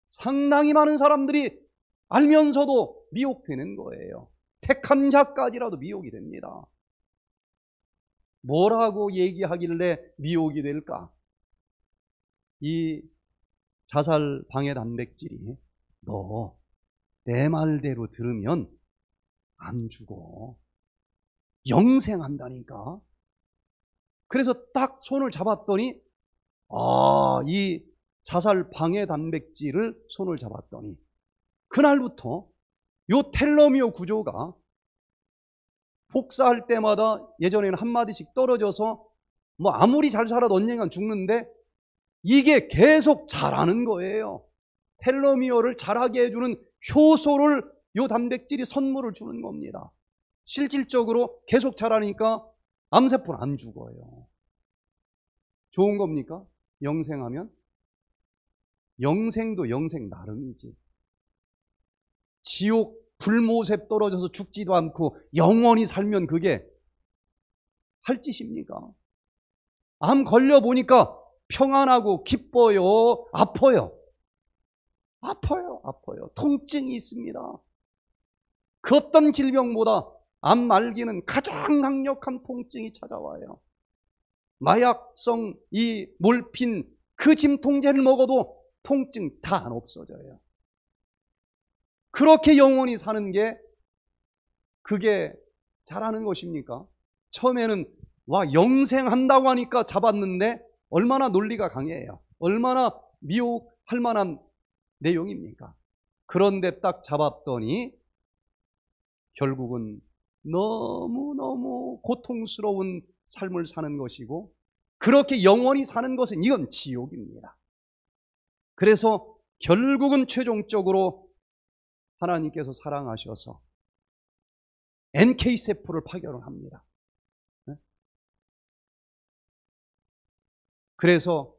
상당히 많은 사람들이 알면서도 미혹되는 거예요. 택한 자까지라도 미혹이 됩니다. 뭐라고 얘기하길래 미혹이 될까? 이 자살 방해 단백질이 너 내 말대로 들으면 안 죽어. 영생한다니까. 그래서 딱 손을 잡았더니 아, 이 자살 방해 단백질을 손을 잡았더니 그날부터 요 텔러미어 구조가 복사할 때마다 예전에는 한 마디씩 떨어져서 뭐 아무리 잘 살아도 언젠간 죽는데 이게 계속 자라는 거예요. 텔러미어를 자라게 해주는 효소를 요 단백질이 선물을 주는 겁니다. 실질적으로 계속 자라니까 암세포는 안 죽어요. 좋은 겁니까? 영생하면? 영생도 영생 나름이지. 지옥 불못에 떨어져서 죽지도 않고 영원히 살면 그게 할 짓입니까? 암 걸려보니까 평안하고 기뻐요. 아파요. 아파요. 아파요. 통증이 있습니다. 그 없던 질병보다 암 말기는 가장 강력한 통증이 찾아와요. 마약성 이 몰핀 그 진통제를 먹어도 통증 다 안 없어져요. 그렇게 영원히 사는 게 그게 잘하는 것입니까? 처음에는 와 영생한다고 하니까 잡았는데 얼마나 논리가 강해요. 얼마나 미혹할 만한 내용입니까? 그런데 딱 잡았더니 결국은 너무너무 고통스러운 삶을 사는 것이고 그렇게 영원히 사는 것은 이건 지옥입니다. 그래서 결국은 최종적으로 하나님께서 사랑하셔서 NK 세포를 파괴을 합니다. 네? 그래서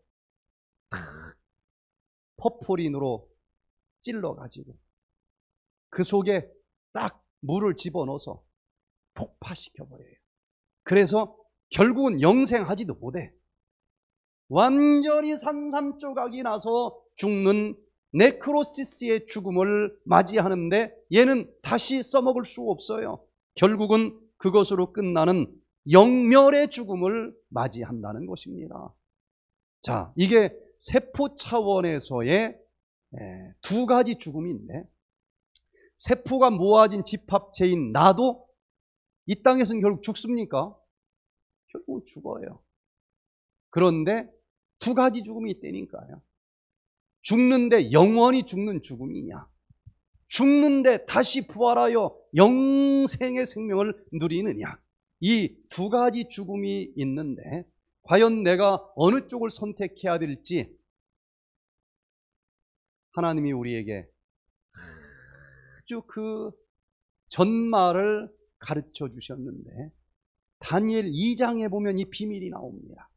퍼포린으로 찔러 가지고 그 속에 딱 물을 집어넣어서 폭파시켜 버려요. 그래서 결국은 영생하지도 못해. 완전히 산삼조각이 나서 죽는 네크로시스의 죽음을 맞이하는데 얘는 다시 써먹을 수 없어요. 결국은 그것으로 끝나는 영멸의 죽음을 맞이한다는 것입니다. 자, 이게 세포 차원에서의 예, 두 가지 죽음인데 세포가 모아진 집합체인 나도 이 땅에서는 결국 죽습니까? 결국은 죽어요. 그런데 두 가지 죽음이 있다니까요. 죽는데 영원히 죽는 죽음이냐? 죽는데 다시 부활하여 영생의 생명을 누리느냐? 이 두 가지 죽음이 있는데 과연 내가 어느 쪽을 선택해야 될지 하나님이 우리에게 아주 그 전말을 가르쳐 주셨는데 다니엘 2장에 보면 이 비밀이 나옵니다.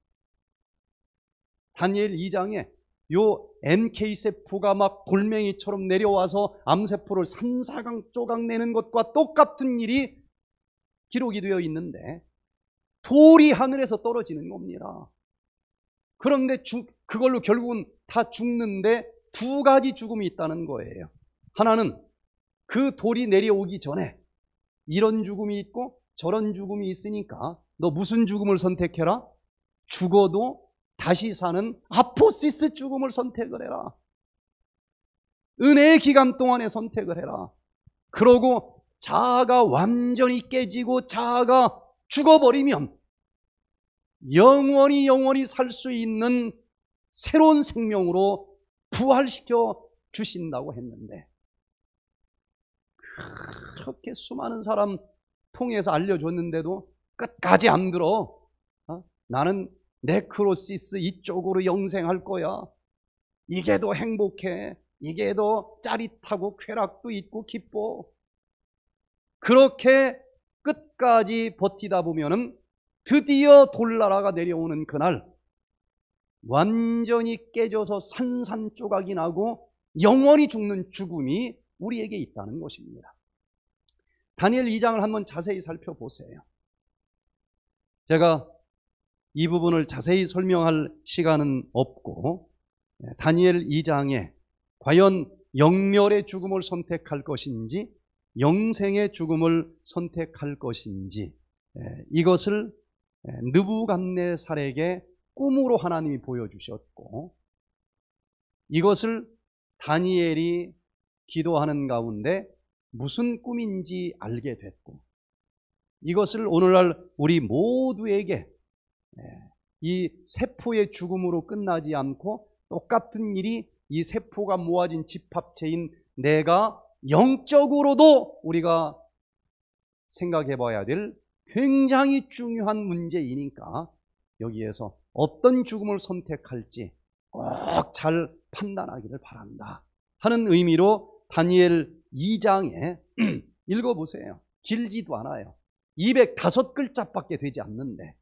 다니엘 2장에 요 NK세포가 막 돌멩이처럼 내려와서 암세포를 산사강 조각내는 것과 똑같은 일이 기록이 되어 있는데 돌이 하늘에서 떨어지는 겁니다. 그런데 죽, 그걸로 결국은 다 죽는데 두 가지 죽음이 있다는 거예요. 하나는 그 돌이 내려오기 전에 이런 죽음이 있고 저런 죽음이 있으니까 너 무슨 죽음을 선택해라? 죽어도 다시 사는 아포시스 죽음을 선택을 해라. 은혜의 기간 동안에 선택을 해라. 그러고 자아가 완전히 깨지고 자아가 죽어버리면 영원히 영원히 살 수 있는 새로운 생명으로 부활시켜 주신다고 했는데 그렇게 수많은 사람 통해서 알려줬는데도 끝까지 안 들어 어? 나는 네크로시스 이쪽으로 영생할 거야. 이게 더 행복해. 이게 더 짜릿하고 쾌락도 있고 기뻐. 그렇게 끝까지 버티다 보면은 드디어 돌나라가 내려오는 그날 완전히 깨져서 산산조각이 나고 영원히 죽는 죽음이 우리에게 있다는 것입니다. 다니엘 2장을 한번 자세히 살펴보세요. 제가 이 부분을 자세히 설명할 시간은 없고 예, 다니엘 2장에 과연 영멸의 죽음을 선택할 것인지 영생의 죽음을 선택할 것인지 예, 이것을 예, 느부갓네살에게 꿈으로 하나님이 보여주셨고 이것을 다니엘이 기도하는 가운데 무슨 꿈인지 알게 됐고 이것을 오늘날 우리 모두에게 예. 이 세포의 죽음으로 끝나지 않고 똑같은 일이 이 세포가 모아진 집합체인 내가 영적으로도 우리가 생각해 봐야 될 굉장히 중요한 문제이니까 여기에서 어떤 죽음을 선택할지 꼭 잘 판단하기를 바란다 하는 의미로 다니엘 2장에 읽어보세요. 길지도 않아요. 205글자밖에 되지 않는데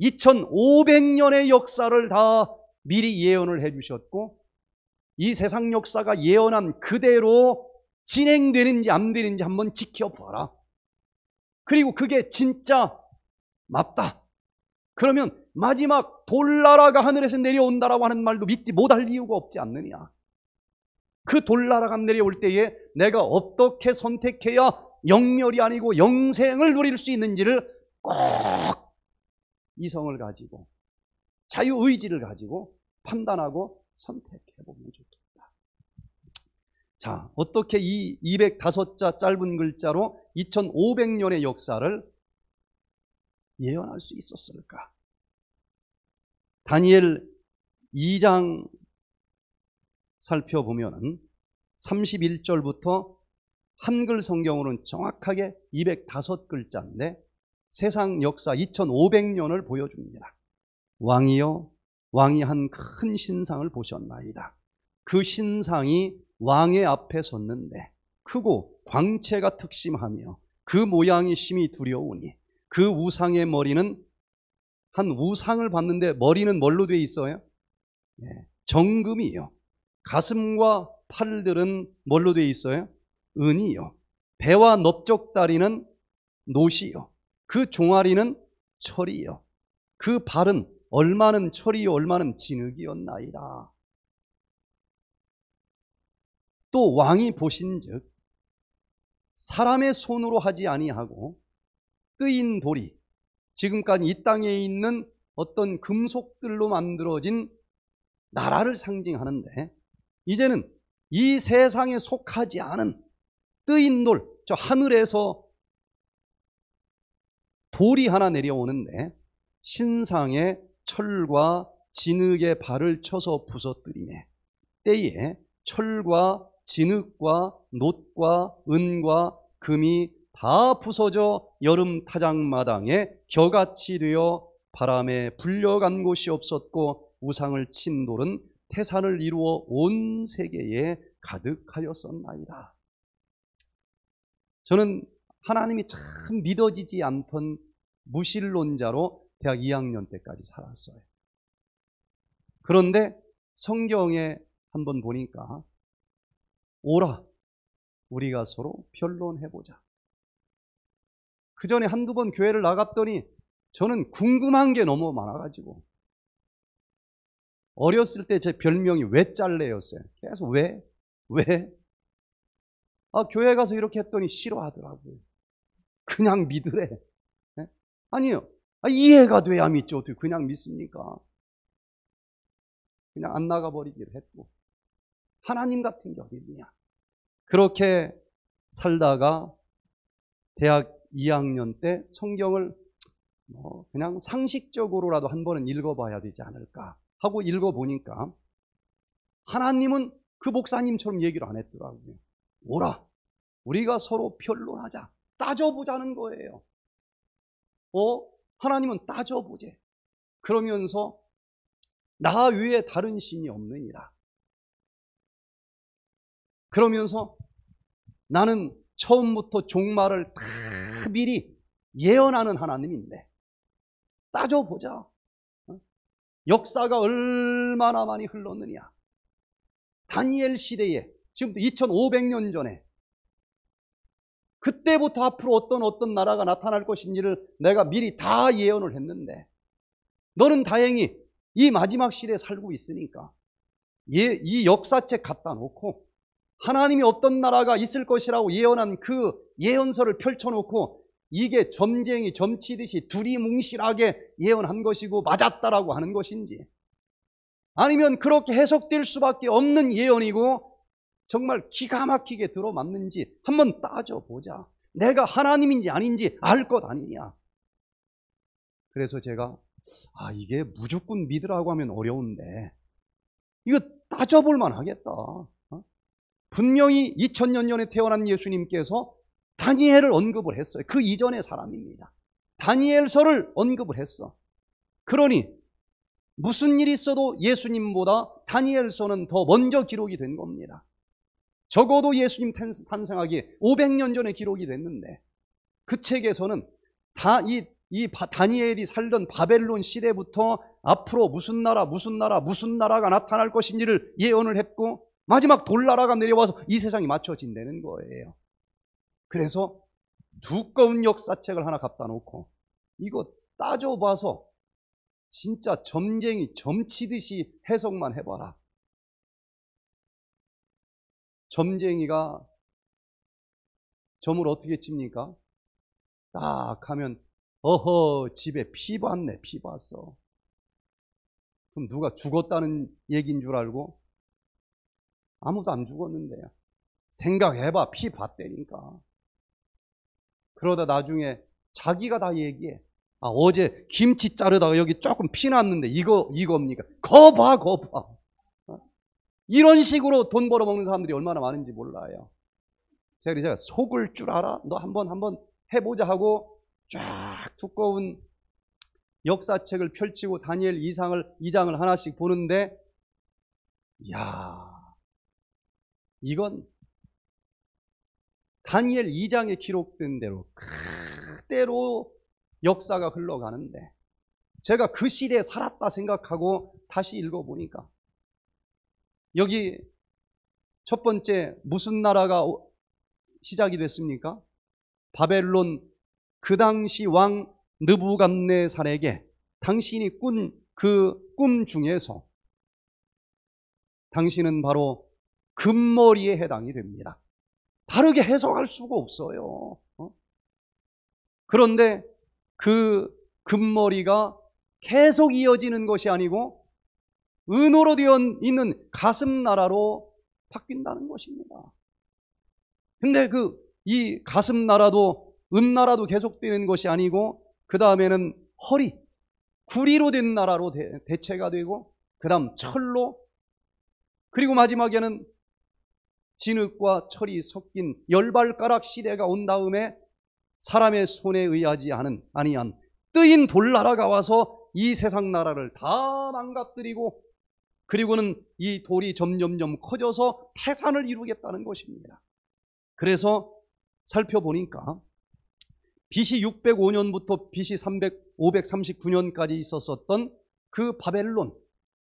2500년의 역사를 다 미리 예언을 해 주셨고 이 세상 역사가 예언한 그대로 진행되는지 안 되는지 한번 지켜봐라. 그리고 그게 진짜 맞다. 그러면 마지막 돌나라가 하늘에서 내려온다라고 하는 말도 믿지 못할 이유가 없지 않느냐. 그 돌나라가 내려올 때에 내가 어떻게 선택해야 영멸이 아니고 영생을 누릴 수 있는지를 꼭 이성을 가지고 자유의지를 가지고 판단하고 선택해보면 좋겠다. 자, 어떻게 이 205자 짧은 글자로 2500년의 역사를 예언할 수 있었을까? 다니엘 2장 살펴보면 31절부터 한글 성경으로는 정확하게 205글자인데 세상 역사 2500년을 보여줍니다. 왕이요, 왕이 한 큰 신상을 보셨나이다. 그 신상이 왕의 앞에 섰는데 크고 광채가 특심하며 그 모양이 심히 두려우니 그 우상의 머리는 한 우상을 봤는데 머리는 뭘로 돼 있어요? 네, 정금이요. 가슴과 팔들은 뭘로 돼 있어요? 은이요. 배와 넓적다리는 노시요. 그 종아리는 철이요. 그 발은 얼마는 철이요, 얼마는 진흙이었나이다. 또 왕이 보신즉 사람의 손으로 하지 아니하고 뜨인 돌이 지금까지 이 땅에 있는 어떤 금속들로 만들어진 나라를 상징하는데 이제는 이 세상에 속하지 않은 뜨인 돌, 저 하늘에서 돌이 하나 내려오는데 신상에 철과 진흙에 발을 쳐서 부서뜨리네 때에 철과 진흙과 놋과 은과 금이 다 부서져 여름 타작마당에 겨같이 되어 바람에 불려간 곳이 없었고 우상을 친 돌은 태산을 이루어 온 세계에 가득하였었나이다. 저는 하나님이 참 믿어지지 않던 무신론자로 대학 2학년 때까지 살았어요. 그런데 성경에 한 번 보니까 오라 우리가 서로 변론해보자. 그 전에 한두 번 교회를 나갔더니 저는 궁금한 게 너무 많아가지고 어렸을 때 제 별명이 왜짤래였어요 계속 왜? 왜? 아, 교회 가서 이렇게 했더니 싫어하더라고요. 그냥 믿으래. 아니요. 아, 이해가 돼야 믿죠. 어떻게 그냥 믿습니까? 그냥 안 나가버리기로 했고. 하나님 같은 게 어딨냐. 그렇게 살다가 대학 2학년 때 성경을 뭐 그냥 상식적으로라도 한 번은 읽어봐야 되지 않을까 하고 읽어보니까 하나님은 그 목사님처럼 얘기를 안 했더라고요. 오라, 우리가 서로 변론하자, 따져보자는 거예요. 어? 하나님은 따져보제. 그러면서 나위에 다른 신이 없느니라. 그러면서 나는 처음부터 종말을 다 미리 예언하는 하나님인데 따져보자. 어? 역사가 얼마나 많이 흘렀느냐. 다니엘 시대에 지금부터 2500년 전에 그때부터 앞으로 어떤 어떤 나라가 나타날 것인지를 내가 미리 다 예언을 했는데 너는 다행히 이 마지막 시대에 살고 있으니까 예, 이 역사책 갖다 놓고 하나님이 어떤 나라가 있을 것이라고 예언한 그 예언서를 펼쳐놓고 이게 점쟁이 점치듯이 두리뭉실하게 예언한 것이고 맞았다라고 하는 것인지 아니면 그렇게 해석될 수밖에 없는 예언이고 정말 기가 막히게 들어맞는지 한번 따져보자. 내가 하나님인지 아닌지 알 것 아니냐. 그래서 제가 아 이게 무조건 믿으라고 하면 어려운데 이거 따져볼 만하겠다. 어? 분명히 2000년에 태어난 예수님께서 다니엘을 언급을 했어요. 그 이전의 사람입니다. 다니엘서를 언급을 했어. 그러니 무슨 일이 있어도 예수님보다 다니엘서는 더 먼저 기록이 된 겁니다. 적어도 예수님 탄생하기 500년 전에 기록이 됐는데 그 책에서는 다 이 이 다니엘이 살던 바벨론 시대부터 앞으로 무슨 나라 무슨 나라 무슨 나라가 나타날 것인지를 예언을 했고 마지막 돌나라가 내려와서 이 세상이 맞춰진다는 거예요. 그래서 두꺼운 역사책을 하나 갖다 놓고 이거 따져봐서 진짜 점쟁이 점치듯이 해석만 해봐라. 점쟁이가 점을 어떻게 찝니까? 딱 하면 어허 집에 피 봤네 피 봤어 그럼 누가 죽었다는 얘기인 줄 알고 아무도 안 죽었는데 생각해봐 피봤대니까 그러다 나중에 자기가 다 얘기해 아 어제 김치 자르다가 여기 조금 피 났는데 이거 이겁니까 거봐 거봐 이런 식으로 돈 벌어먹는 사람들이 얼마나 많은지 몰라요. 제가 그래서 속을 줄 알아? 너 한번 한번 해보자 하고 쫙 두꺼운 역사책을 펼치고 다니엘 이상을 이장을 하나씩 보는데 야 이건 다니엘 이장에 기록된 대로 그대로 역사가 흘러가는데 제가 그 시대에 살았다 생각하고 다시 읽어보니까 여기 첫 번째 무슨 나라가 시작이 됐습니까? 바벨론 그 당시 왕 느부갓네살에게 당신이 꾼 그 꿈 중에서 당신은 바로 금머리에 해당이 됩니다. 바르게 해석할 수가 없어요. 어? 그런데 그 금머리가 계속 이어지는 것이 아니고 은호로 되어 있는 가슴 나라로 바뀐다는 것입니다. 근데 그 이 가슴 나라도 은 나라도 계속되는 것이 아니고 그 다음에는 허리 구리로 된 나라로 대, 체가 되고 그 다음 철로 그리고 마지막에는 진흙과 철이 섞인 열발가락 시대가 온 다음에 사람의 손에 의하지 않은 아니한 뜨인 돌나라가 와서 이 세상 나라를 다 망가뜨리고 그리고는 이 돌이 점점점 커져서 태산을 이루겠다는 것입니다. 그래서 살펴보니까 BC 605년부터 BC 300, 539년까지 있었었던 그 바벨론,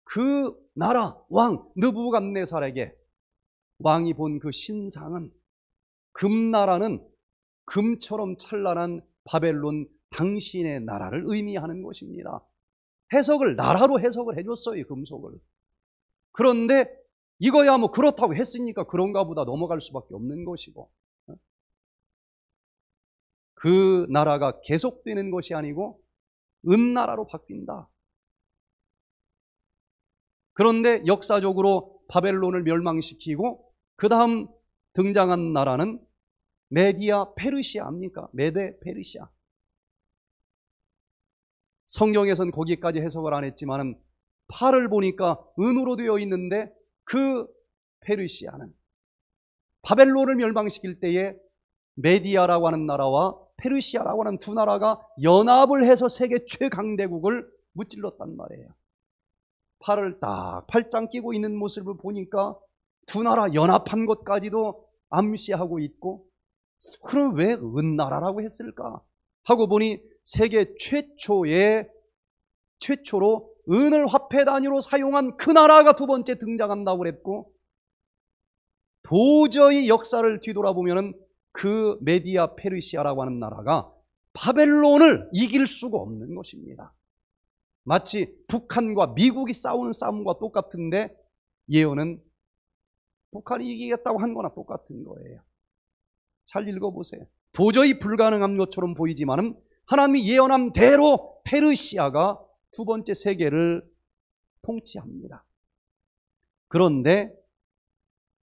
그 나라 왕 느부갓네살에게 왕이 본 그 신상은 금나라는 금처럼 찬란한 바벨론 당신의 나라를 의미하는 것입니다. 해석을 나라로 해석을 해줬어요 금속을. 그런데 이거야 뭐 그렇다고 했으니까 그런가 보다 넘어갈 수밖에 없는 것이고 어? 그 나라가 계속되는 것이 아니고 은나라로 바뀐다. 그런데 역사적으로 바벨론을 멸망시키고 그 다음 등장한 나라는 메디아 페르시아입니까? 메데 페르시아. 성경에선 거기까지 해석을 안 했지만은 팔을 보니까 은으로 되어 있는데 그 페르시아는 바벨론을 멸망시킬 때에 메디아라고 하는 나라와 페르시아라고 하는 두 나라가 연합을 해서 세계 최강대국을 무찔렀단 말이에요. 팔을 딱 팔짱 끼고 있는 모습을 보니까 두 나라 연합한 것까지도 암시하고 있고 그럼 왜 은나라라고 했을까? 하고 보니 세계 최초의 최초로 은을 화폐 단위로 사용한 그 나라가 두 번째 등장한다고 그랬고 도저히 역사를 뒤돌아보면 그 메디아 페르시아라고 하는 나라가 바벨론을 이길 수가 없는 것입니다. 마치 북한과 미국이 싸우는 싸움과 똑같은데 예언은 북한이 이기겠다고 한 거나 똑같은 거예요. 잘 읽어보세요. 도저히 불가능한 것처럼 보이지만 하나님이 예언한 대로 페르시아가 두 번째 세계를 통치합니다. 그런데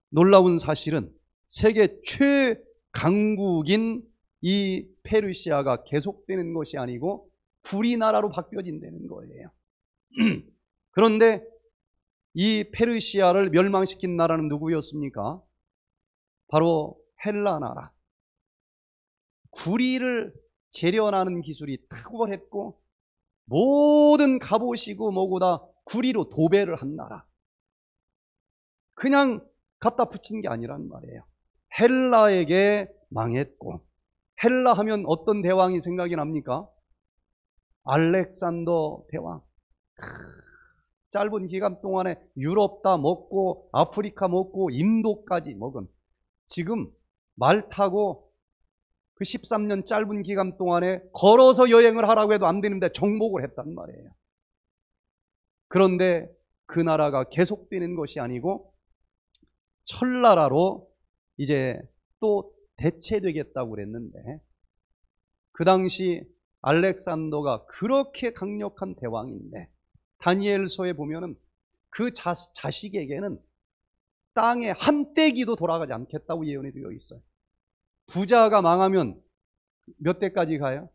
놀라운 사실은 세계 최강국인 이 페르시아가 계속되는 것이 아니고 구리 나라로 바뀌어진다는 거예요. 그런데 이 페르시아를 멸망시킨 나라는 누구였습니까? 바로 헬라 나라. 구리를 재련하는 기술이 탁월했고 모든 갑옷이고 뭐고 다 구리로 도배를 한 나라. 그냥 갖다 붙인 게 아니란 말이에요. 헬라에게 망했고 헬라 하면 어떤 대왕이 생각이 납니까? 알렉산더 대왕. 짧은 기간 동안에 유럽 다 먹고 아프리카 먹고 인도까지 먹은 지금 말 타고 그 13년 짧은 기간 동안에 걸어서 여행을 하라고 해도 안 되는데 정복을 했단 말이에요. 그런데 그 나라가 계속되는 것이 아니고 철나라로 이제 또 대체되겠다고 그랬는데 그 당시 알렉산더가 그렇게 강력한 대왕인데 다니엘서에 보면은 그 자, 자식에게는 땅의 한 떼기도 돌아가지 않겠다고 예언이 되어 있어요. 부자가 망하면 몇 대까지 가요?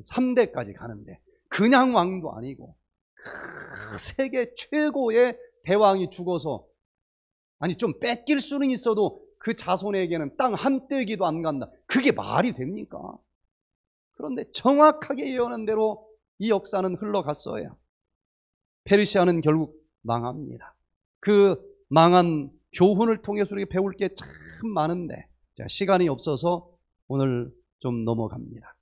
3대까지 가는데 그냥 왕도 아니고 그 세계 최고의 대왕이 죽어서 아니 좀 뺏길 수는 있어도 그 자손에게는 땅 한 떼기도 안 간다. 그게 말이 됩니까? 그런데 정확하게 예언한 대로 이 역사는 흘러갔어요. 페르시아는 결국 망합니다. 그 망한 교훈을 통해서 우리가 배울 게 참 많은데 자, 시간이 없어서 오늘 좀 넘어갑니다.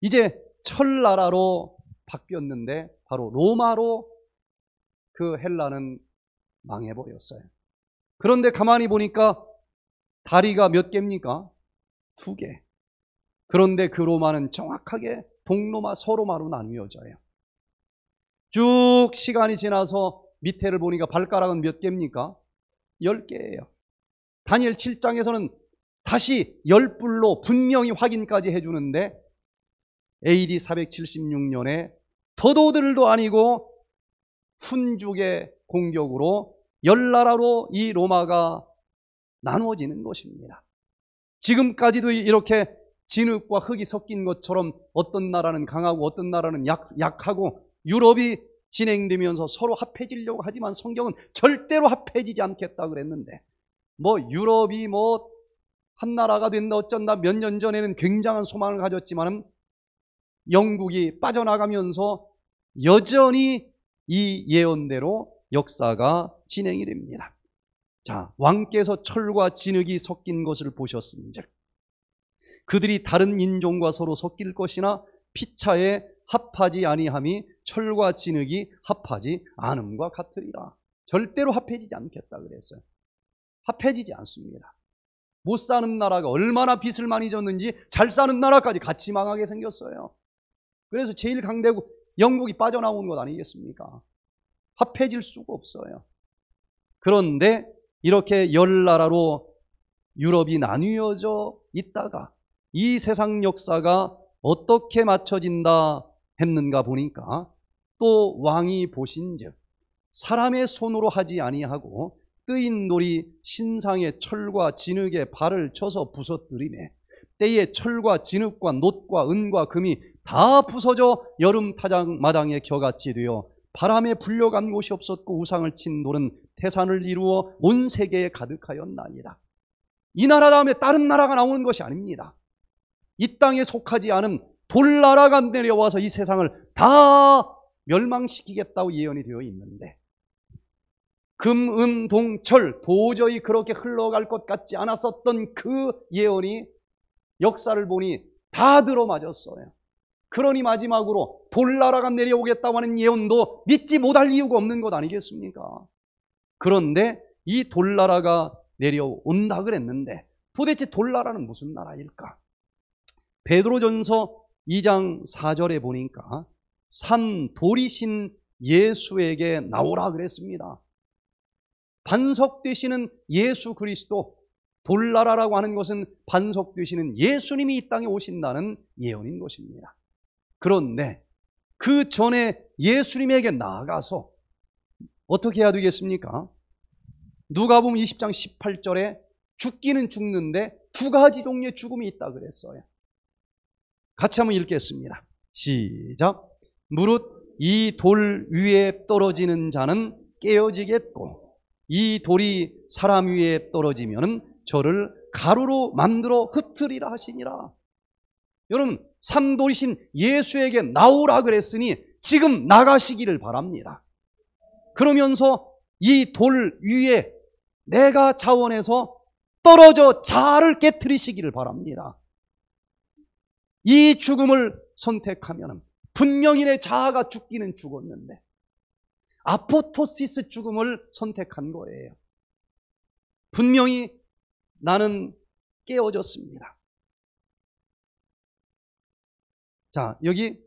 이제 철나라로 바뀌었는데 바로 로마로 그 헬라는 망해보였어요 그런데 가만히 보니까 다리가 몇 개입니까? 두 개. 그런데 그 로마는 정확하게 동로마, 서로마로 나뉘어져요. 쭉 시간이 지나서 밑에를 보니까 발가락은 몇 개입니까? 1 0 개예요. 다니엘 7장에서는 다시 열불로 분명히 확인까지 해주는데 AD 476년에 더도들도 아니고 훈족의 공격으로 열나라로 이 로마가 나누어지는 것입니다. 지금까지도 이렇게 진흙과 흙이 섞인 것처럼 어떤 나라는 강하고 어떤 나라는 약, 약하고 유럽이 진행되면서 서로 합해지려고 하지만 성경은 절대로 합해지지 않겠다 그랬는데 뭐 유럽이 뭐한 나라가 된다 어쩐다 몇 년 전에는 굉장한 소망을 가졌지만 영국이 빠져나가면서 여전히 이 예언대로 역사가 진행이 됩니다. 자, 왕께서 철과 진흙이 섞인 것을 보셨습니다 그들이 다른 인종과 서로 섞일 것이나 피차에 합하지 아니함이 철과 진흙이 합하지 않음과 같으리라. 절대로 합해지지 않겠다 그랬어요. 합해지지 않습니다. 못 사는 나라가 얼마나 빚을 많이 졌는지 잘 사는 나라까지 같이 망하게 생겼어요. 그래서 제일 강대국 영국이 빠져나온 것 아니겠습니까? 합해질 수가 없어요. 그런데 이렇게 열 나라로 유럽이 나뉘어져 있다가 이 세상 역사가 어떻게 맞춰진다 했는가 보니까 또 왕이 보신즉 사람의 손으로 하지 아니하고 뜨인 돌이 신상의 철과 진흙에 발을 쳐서 부서뜨리네. 때에 철과 진흙과 놋과 은과 금이 다 부서져 여름 타장 마당에 겨같이 되어 바람에 불려간 곳이 없었고 우상을 친 돌은 태산을 이루어 온 세계에 가득하였나니다이 나라 다음에 다른 나라가 나오는 것이 아닙니다. 이 땅에 속하지 않은 돌나라가 내려와서 이 세상을 다 멸망시키겠다고 예언이 되어 있는데 금, 은, 동, 철 도저히 그렇게 흘러갈 것 같지 않았었던 그 예언이 역사를 보니 다 들어맞았어요. 그러니 마지막으로 돌나라가 내려오겠다고 하는 예언도 믿지 못할 이유가 없는 것 아니겠습니까? 그런데 이 돌나라가 내려온다 그랬는데 도대체 돌나라는 무슨 나라일까? 베드로전서 2장 4절에 보니까 산 돌이신 예수에게 나오라 그랬습니다. 반석 되시는 예수 그리스도 돌나라라고 하는 것은 반석 되시는 예수님이 이 땅에 오신다는 예언인 것입니다. 그런데 그 전에 예수님에게 나아가서 어떻게 해야 되겠습니까? 누가 보면 20장 18절에 죽기는 죽는데 두 가지 종류의 죽음이 있다 그랬어요. 같이 한번 읽겠습니다. 시작. 무릇 이 돌 위에 떨어지는 자는 깨어지겠고 이 돌이 사람 위에 떨어지면 저를 가루로 만들어 흩트리라 하시니라. 여러분, 산돌이신 예수에게 나오라 그랬으니 지금 나가시기를 바랍니다. 그러면서 이 돌 위에 내가 자원해서 떨어져 자아를 깨뜨리시기를 바랍니다. 이 죽음을 선택하면 분명히 내 자아가 죽기는 죽었는데 아포토시스 죽음을 선택한 거예요. 분명히 나는 깨어졌습니다. 자, 여기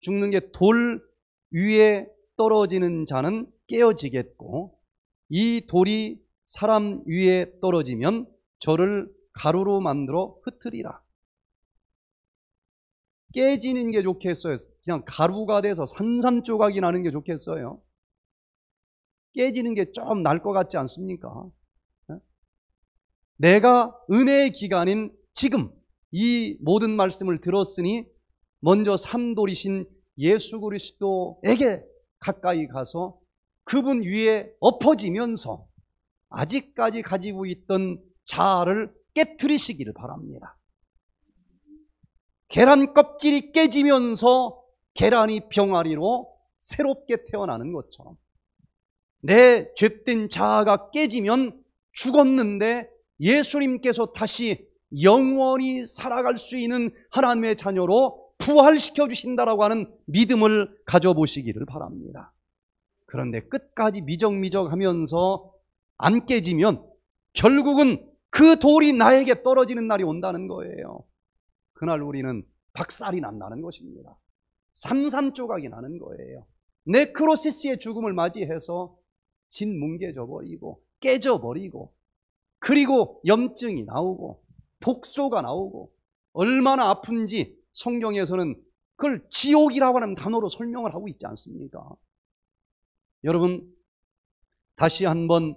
죽는 게 돌 위에 떨어지는 자는 깨어지겠고 이 돌이 사람 위에 떨어지면 저를 가루로 만들어 흩트리라 깨지는 게 좋겠어요. 그냥 가루가 돼서 산산조각이 나는 게 좋겠어요. 깨지는 게 좀 날 것 같지 않습니까? 예? 내가 은혜의 기간인 지금 이 모든 말씀을 들었으니 먼저 삼돌이신 예수 그리스도에게 가까이 가서 그분 위에 엎어지면서 아직까지 가지고 있던 자아를 깨뜨리시기를 바랍니다. 계란 껍질이 깨지면서 계란이 병아리로 새롭게 태어나는 것처럼 내 죄된 자아가 깨지면 죽었는데 예수님께서 다시 영원히 살아갈 수 있는 하나님의 자녀로 부활시켜 주신다라고 하는 믿음을 가져보시기를 바랍니다. 그런데 끝까지 미적미적하면서 안 깨지면 결국은 그 돌이 나에게 떨어지는 날이 온다는 거예요. 그날 우리는 박살이 난다는 것입니다. 산산조각이 나는 거예요. 네크로시스의 죽음을 맞이해서 진뭉개져 버리고 깨져 버리고 그리고 염증이 나오고 독소가 나오고 얼마나 아픈지 성경에서는 그걸 지옥이라고 하는 단어로 설명을 하고 있지 않습니까? 여러분 다시 한번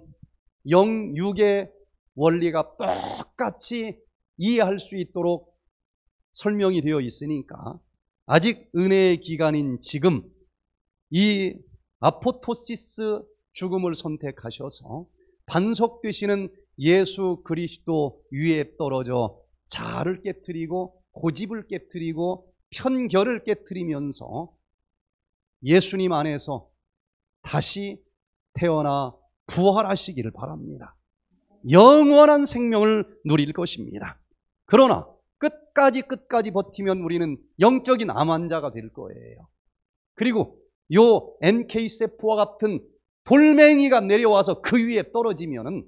영육의 원리가 똑같이 이해할 수 있도록 설명이 되어 있으니까 아직 은혜의 기간인 지금 이 아포토시스 죽음을 선택하셔서 반석되시는 예수 그리스도 위에 떨어져 자아를 깨뜨리고 고집을 깨뜨리고 편결을 깨뜨리면서 예수님 안에서 다시 태어나 부활하시기를 바랍니다. 영원한 생명을 누릴 것입니다. 그러나 끝까지 끝까지 버티면 우리는 영적인 암환자가 될 거예요. 그리고 요 NK세포와 같은 돌멩이가 내려와서 그 위에 떨어지면은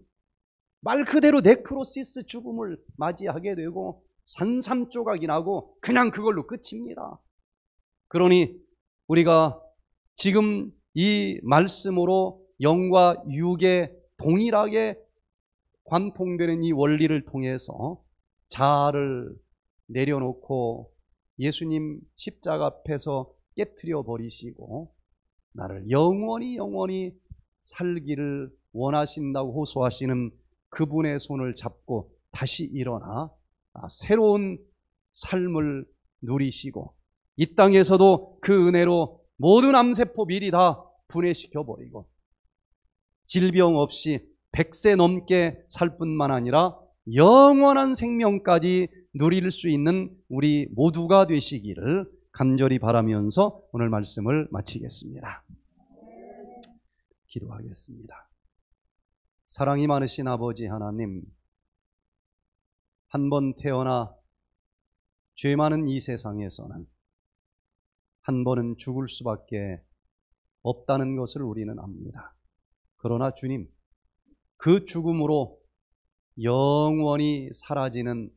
말 그대로 네크로시스 죽음을 맞이하게 되고 산삼조각이 나고 그냥 그걸로 끝입니다. 그러니 우리가 지금 이 말씀으로 영과 육의 동일하게 관통되는 이 원리를 통해서 자아를 내려놓고 예수님 십자가 앞에서 깨뜨려 버리시고 나를 영원히 영원히 살기를 원하신다고 호소하시는 그분의 손을 잡고 다시 일어나 아, 새로운 삶을 누리시고 이 땅에서도 그 은혜로 모든 암세포 미리 다 분해시켜 버리고 질병 없이 100세 넘게 살 뿐만 아니라 영원한 생명까지 누릴 수 있는 우리 모두가 되시기를 간절히 바라면서 오늘 말씀을 마치겠습니다. 기도하겠습니다. 사랑이 많으신 아버지 하나님, 한 번 태어나 죄 많은 이 세상에서는 한 번은 죽을 수밖에 없다는 것을 우리는 압니다. 그러나 주님, 그 죽음으로 영원히 사라지는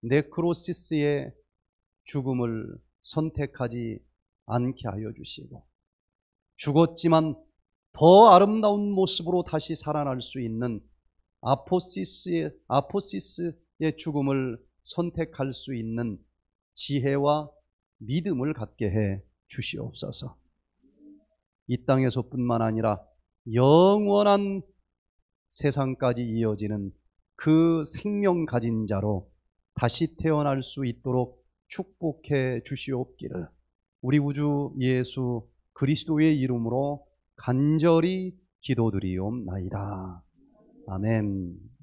네크로시스의 죽음을 선택하지 않게 하여 주시고 죽었지만 더 아름다운 모습으로 다시 살아날 수 있는 아포시스의, 아포시스의 죽음을 선택할 수 있는 지혜와 믿음을 갖게 해 주시옵소서. 이 땅에서뿐만 아니라 영원한 세상까지 이어지는 그 생명 가진 자로 다시 태어날 수 있도록 축복해 주시옵기를 우리 우주 예수 그리스도의 이름으로 간절히 기도드리옵나이다. 아멘.